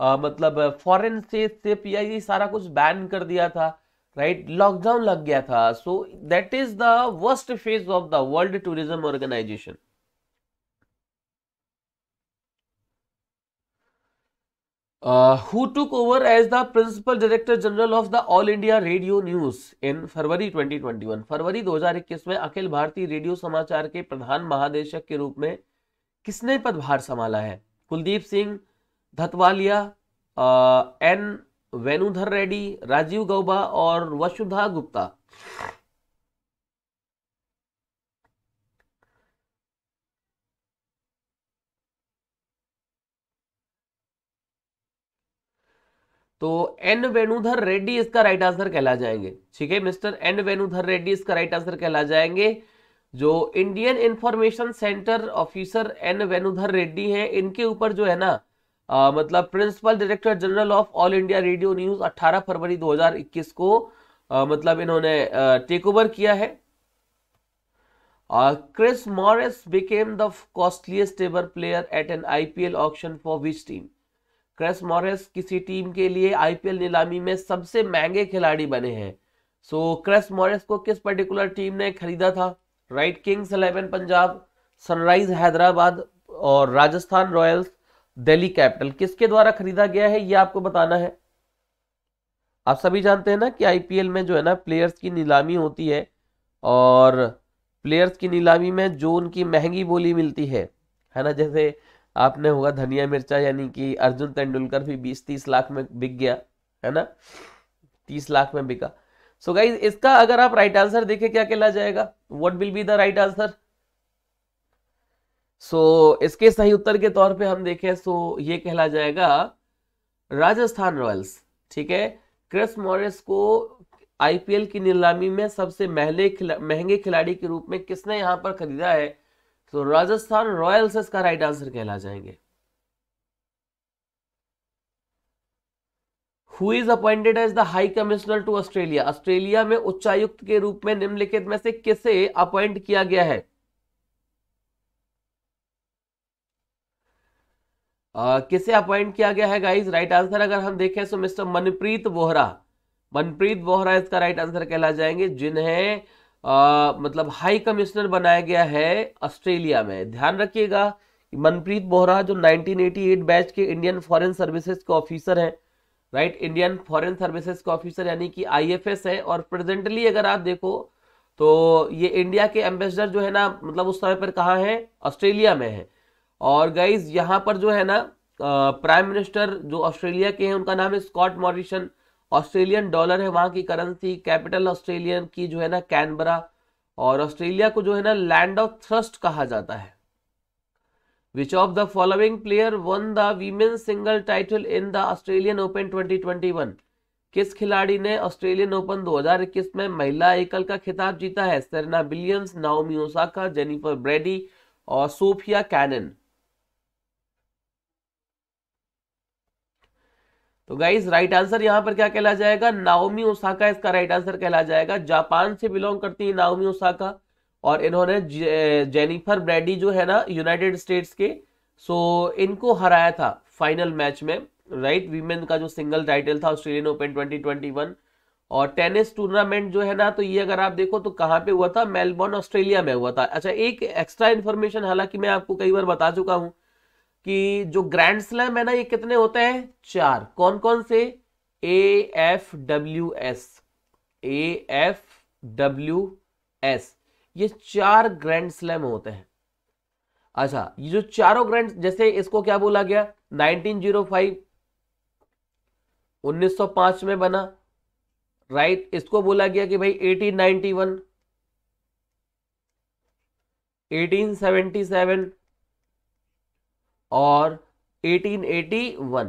आ, मतलब फॉरेन से सिप या ये e सारा कुछ बैन कर दिया था राइट लॉकडाउन लग गया था so that is the worst phase of the world tourism organisation Uh, who took over as the principal director general of the all india radio news in february 2021 फरवरी 2021 में अखिल भारतीय radio समाचार के प्रधान महादेशक के रूप में किसने पदभार संभाला है कुलदीप सिंह धतवालिया एन uh, वेणुधर रेड्डी राजीव गौबा और वसुधा गुप्ता तो एन वेणुधर रेड्डी इसका राइट आंसर कहला जाएंगे ठीक है मिस्टर एन वेणुधर रेड्डी इसका राइट आंसर कहला जाएंगे जो Indian information centre officer N Venudhar Reddy हैं इनके ऊपर जो है ना आ, मतलब principal director general of all India radio news 18 फरवरी 2021 को आ, मतलब इन्होंने टेक ओवर किया है Chris Morris became the costliest ever player at an IPL auction for which team Chris Morris किसी टीम के लिए आईपीएल नीलामी में सबसे महंगे खिलाड़ी बने हैं सो so, क्रैश मॉरिस को किस पर्टिकुलर टीम ने खरीदा था right Kings eleven Punjab Sunrisers Hyderabad और राजस्थान रॉयल्स दिल्ली कैपिटल किसके द्वारा खरीदा गया है ये आपको बताना है आप सभी जानते हैं ना कि आईपीएल में जो है ना प्लेयर्स की नीलामी होती है और प्लेयर्स की नीलामी में जो उनकी महंगी बोली मिलती है है ना जैसे आपने होगा धनिया मिर्चा यानी कि अर्जुन तेंदुलकर भी बीस तीस लाख में बिक गया है ना तीस लाख में बिका सो so गाइज इसका अगर आप राइट आंसर देखें क्या कहला जाएगा what will be the right answer so इसके सही उत्तर के तौर पे हम देखें सो so ये कहला जाएगा राजस्थान रॉयल्स ठीक है क्रिस मॉरिस को आईपीएल की नीलामी में सबसे महले खिला, महंगे खिलाड़ी के रूप में किसने यहां पर खरीदा है तो राजस्थान रॉयल्स इसका राइट आंसर कहला जाएंगे who is appointed as the high commissioner to Australia Australia में उच्चायुक्त के रूप में निम्नलिखित में से किसे अपॉइंट किया गया है Uh, किसे अपॉइंट किया गया है गाइस राइट आंसर अगर हम देखें तो मिस्टर मनप्रीत बोहरा मनप्रीत बोहरा इसका राइट आंसर कहला जाएंगे जिन्हें आ, मतलब हाई कमिश्नर बनाया गया है ऑस्ट्रेलिया में ध्यान रखिएगा मनप्रीत बोहरा जो 1988 बैच के इंडियन फॉरेन सर्विसेज के ऑफिसर हैं राइट इंडियन फॉरेन सर्विसेज के ऑफिसर यानी कि आईएफएस है और प्रेजेंटली अगर आप देखो तो ये इंडिया के एम्बेसडर जो है ना मतलब उस समय पर कहाँ है ऑस्ट्रेलिया में है और गाइज यहाँ पर जो है ना प्राइम मिनिस्टर जो ऑस्ट्रेलिया के हैं उनका नाम है स्कॉट मॉरिसन ऑस्ट्रेलियन डॉलर है वहां की करेंसी कैपिटल ऑस्ट्रेलियन की जो है ना कैनबरा और ऑस्ट्रेलिया को जो है ना लैंड ऑफ थ्रस्ट कहा जाता है which of the following player won the women single title in the Australian open twenty twenty one किस खिलाड़ी ने ऑस्ट्रेलियन ओपन दो हजार इक्कीस में महिला एकल का खिताब जीता है Serena Williams Naomi Osaka Jennifer Brady और सोफिया कैनन तो गाइज राइट आंसर यहां पर क्या कहला जाएगा नाओमी ओसाका इसका राइट आंसर कहला जाएगा जापान से बिलोंग करती है नाओमी ओसाका और इन्होंने जेनिफर ब्रेडी जो है ना यूनाइटेड स्टेट्स के सो इनको हराया था फाइनल मैच में राइट वीमेन का जो सिंगल टाइटल था ऑस्ट्रेलियन ओपन 2021 और टेनिस टूर्नामेंट जो है ना तो ये अगर आप देखो तो कहाँ पे हुआ था मेलबोर्न ऑस्ट्रेलिया में हुआ था अच्छा एक एक्स्ट्रा इन्फॉर्मेशन हालांकि मैं आपको कई बार बता चुका हूँ कि जो ग्रैंड स्लैम है ना ये कितने होते हैं चार कौन कौन से A F W S A F W S ये चार ग्रैंड स्लैम होते हैं अच्छा ये जो चारों ग्रैंड जैसे इसको क्या बोला गया 1905 1905 में बना राइट इसको बोला गया कि भाई 1891 1877 और 1881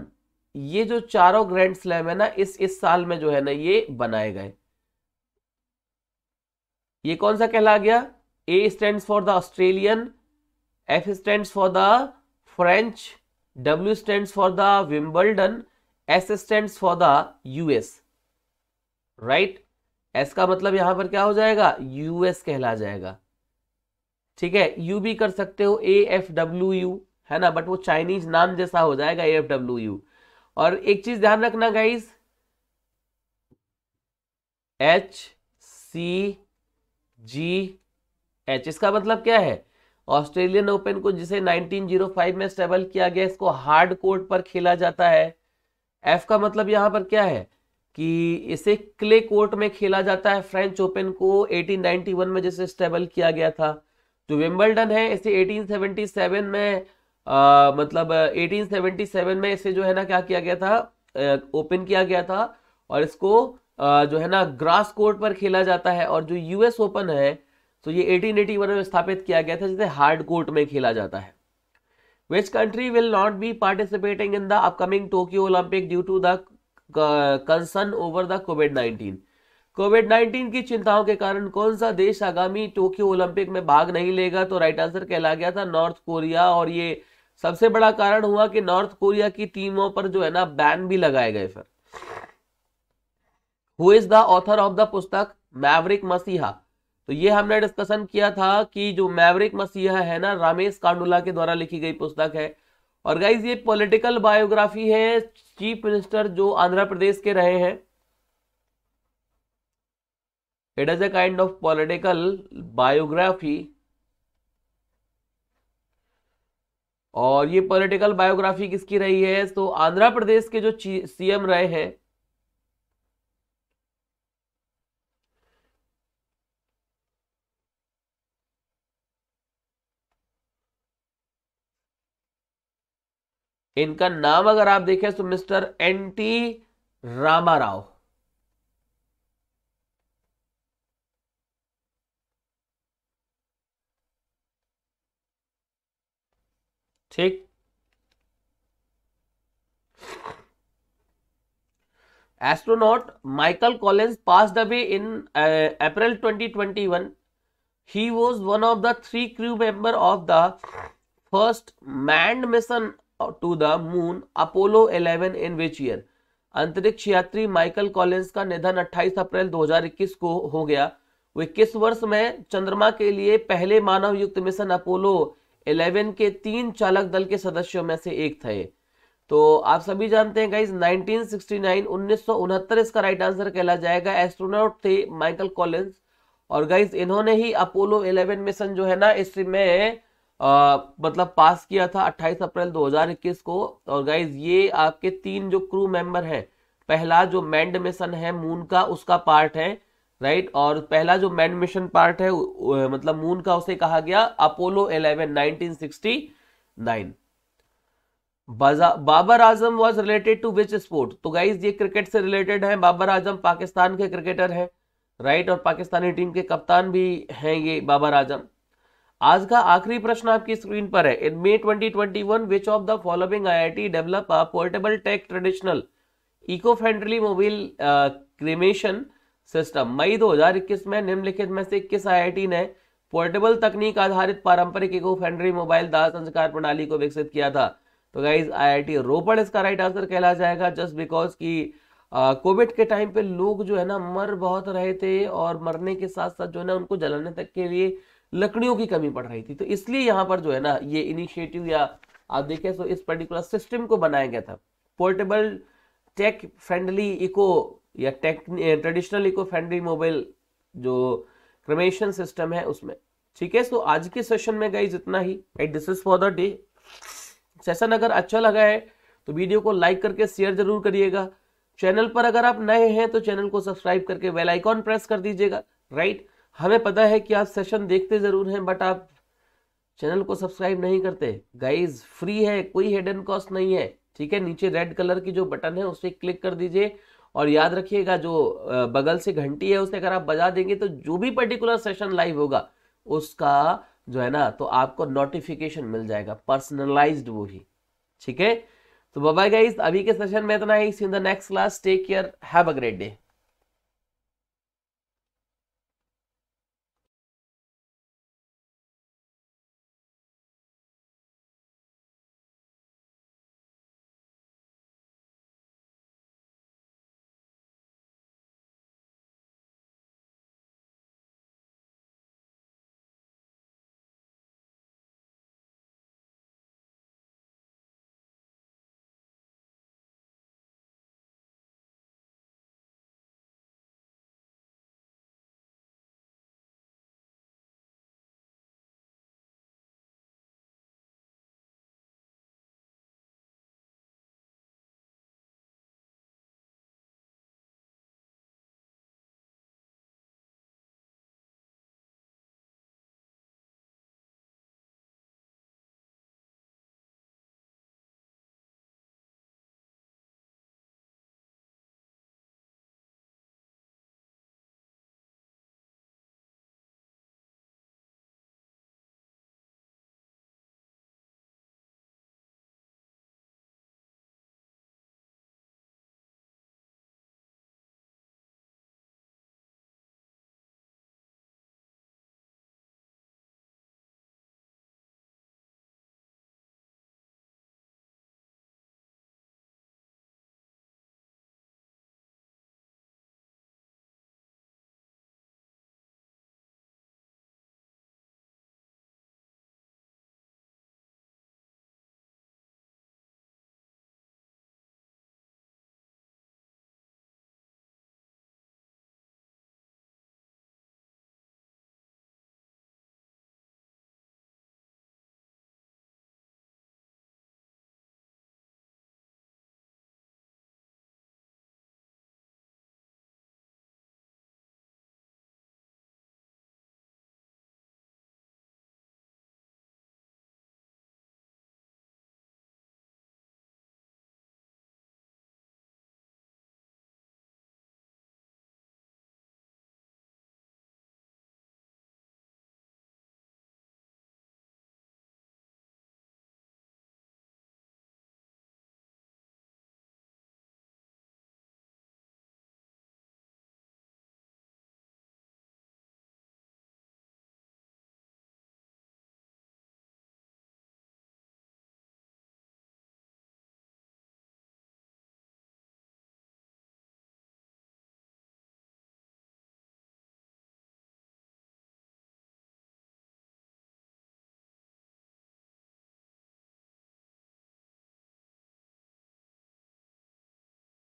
ये जो चारों ग्रैंड स्लैम है ना इस इस साल में जो है ना ये बनाए गए ये कौन सा कहला गया A stand for the Australian F stand for the French W stand for the Wimbledon S stand for the US right S का मतलब यहां पर क्या हो जाएगा यूएस कहला जाएगा ठीक है यू भी कर सकते हो ए एफ डब्ल्यू यू है ना बट वो चाइनीज नाम जैसा हो जाएगा एफ डब्ल्यू यू और एक चीज ध्यान रखना guys H C G H इसका मतलब क्या है ऑस्ट्रेलियन ओपन को जिसे 1905 में स्टेबल किया गया इसको हार्ड कोर्ट पर खेला जाता है एफ का मतलब यहां पर क्या है कि इसे क्ले कोर्ट में खेला जाता है फ्रेंच ओपन को 1891 में जैसे स्टेबल किया गया था जो विम्बलडन है इसे 1877 में आ, मतलब 1877 में इसे जो है ना क्या किया गया था ओपन किया गया था और इसको आ, जो है ना ग्रास कोर्ट पर खेला जाता है और जो यूएस ओपन है तो ये 1881 में स्थापित किया गया था जिसे हार्ड कोर्ट में खेला जाता है which country will not be participating in the upcoming Tokyo Olympic due to the concern over the Covid 19 कोविड-19 की चिंताओं के कारण कौन सा देश आगामी टोक्यो ओलंपिक में भाग नहीं लेगा तो राइट आंसर कहला गया था नॉर्थ कोरिया और ये सबसे बड़ा कारण हुआ कि नॉर्थ कोरिया की टीमों पर जो है ना बैन भी लगाए गए फिर who is the author of the पुस्तक मैवरिक मसीहा तो ये हमने डिस्कशन किया था कि जो मैवरिक मसीहा है ना रामेश कांडुला के द्वारा लिखी गई पुस्तक है और गाइज ये पॉलिटिकल बायोग्राफी है चीफ मिनिस्टर जो आंध्र प्रदेश के रहे हैं it is a kind of political biography और ये पॉलिटिकल बायोग्राफी किसकी रही है तो आंध्र प्रदेश के जो सीएम रहे हैं इनका नाम अगर आप देखें तो मिस्टर एन टी रामा ठीक एस्ट्रोनॉट माइकल कॉलेज पास दबे इन अप्रैल 2021 He was one of the three crew member of the first manned mission uh, to the moon Apollo 11 in which year अंतरिक्ष यात्री माइकल कॉलेंस का निधन 28 अप्रैल 2021 को हो गया वे किस वर्ष में चंद्रमा के लिए पहले मानव युक्त मिशन अपोलो इलेवन के तीन चालक दल के सदस्यों में से एक थे तो आप सभी जानते हैं गाइज 1969 1969 इसका राइट आंसर कहला जाएगा एस्ट्रोनॉट थे माइकल कॉलिंस और गाइज इन्होंने ही अपोलो 11 मिशन जो है ना इसमें मतलब पास किया था 28 अप्रैल 2021 को और गाइज ये आपके तीन जो क्रू मेंबर हैं पहला जो मैंड मिशन है मून का उसका पार्ट है राइट और पहला जो मैन मिशन पार्ट है मतलब मून का उसे कहा गया Apollo 11 1969 Babar Azam was related to which sport तो गाइज ये क्रिकेट से रिलेटेड है बाबर आजम पाकिस्तान के क्रिकेटर हैं राइट और पाकिस्तानी टीम के कप्तान भी हैं ये बाबर आजम आज का आखिरी प्रश्न आपकी स्क्रीन पर है in May 2021 which of the following IIT develop a portable tech traditional eco friendly mobile cremation system मई 2021 में निम्नलिखित में से किस आईआईटी ने पोर्टेबल तकनीक आधारित पारंपरिक इको फ्रेंडली मोबाइल दाह संस्कार प्रणाली को विकसित किया था तो गाइज आईआईटी रोपड़ इसका राइट आंसर कहला जाएगा जस्ट बिकॉज कि कोविड के टाइम पे लोग जो है ना मर बहुत रहे थे और मरने के साथ साथ जो है ना उनको जलाने तक के लिए लकड़ियों की कमी पड़ रही थी तो इसलिए यहाँ पर जो है ना ये इनिशिएटिव या आप देखें तो इस पर्टिकुलर सिस्टम को बनाया गया था पोर्टेबल टेक फ्रेंडली इको या ट्रेडिशनल इको फ्रेंडली मोबाइल जो क्रमेशन सिस्टम है उसमें ठीक है तो आज के सेशन में गई जितना ही at this is for the day session अगर अच्छा लगा है तो वीडियो को लाइक करके शेयर जरूर करिएगा चैनल पर अगर आप नए हैं तो चैनल को सब्सक्राइब करके बेल आइकॉन प्रेस कर दीजिएगा राइट हमें पता है कि आप सेशन देखते जरूर हैं बट आप चैनल को सब्सक्राइब नहीं करते गाइज फ्री है कोई एंड कॉस्ट नहीं है ठीक है नीचे रेड कलर की जो बटन है उसे क्लिक कर दीजिए और याद रखिएगा जो बगल से घंटी है उसे अगर आप बजा देंगे तो जो भी पर्टिकुलर सेशन लाइव होगा उसका जो है ना तो आपको नोटिफिकेशन मिल जाएगा पर्सनलाइज्ड वो ही ठीक है तो बाबा गाइज अभी के सेशन में इतना ही see in the next class take care have a great day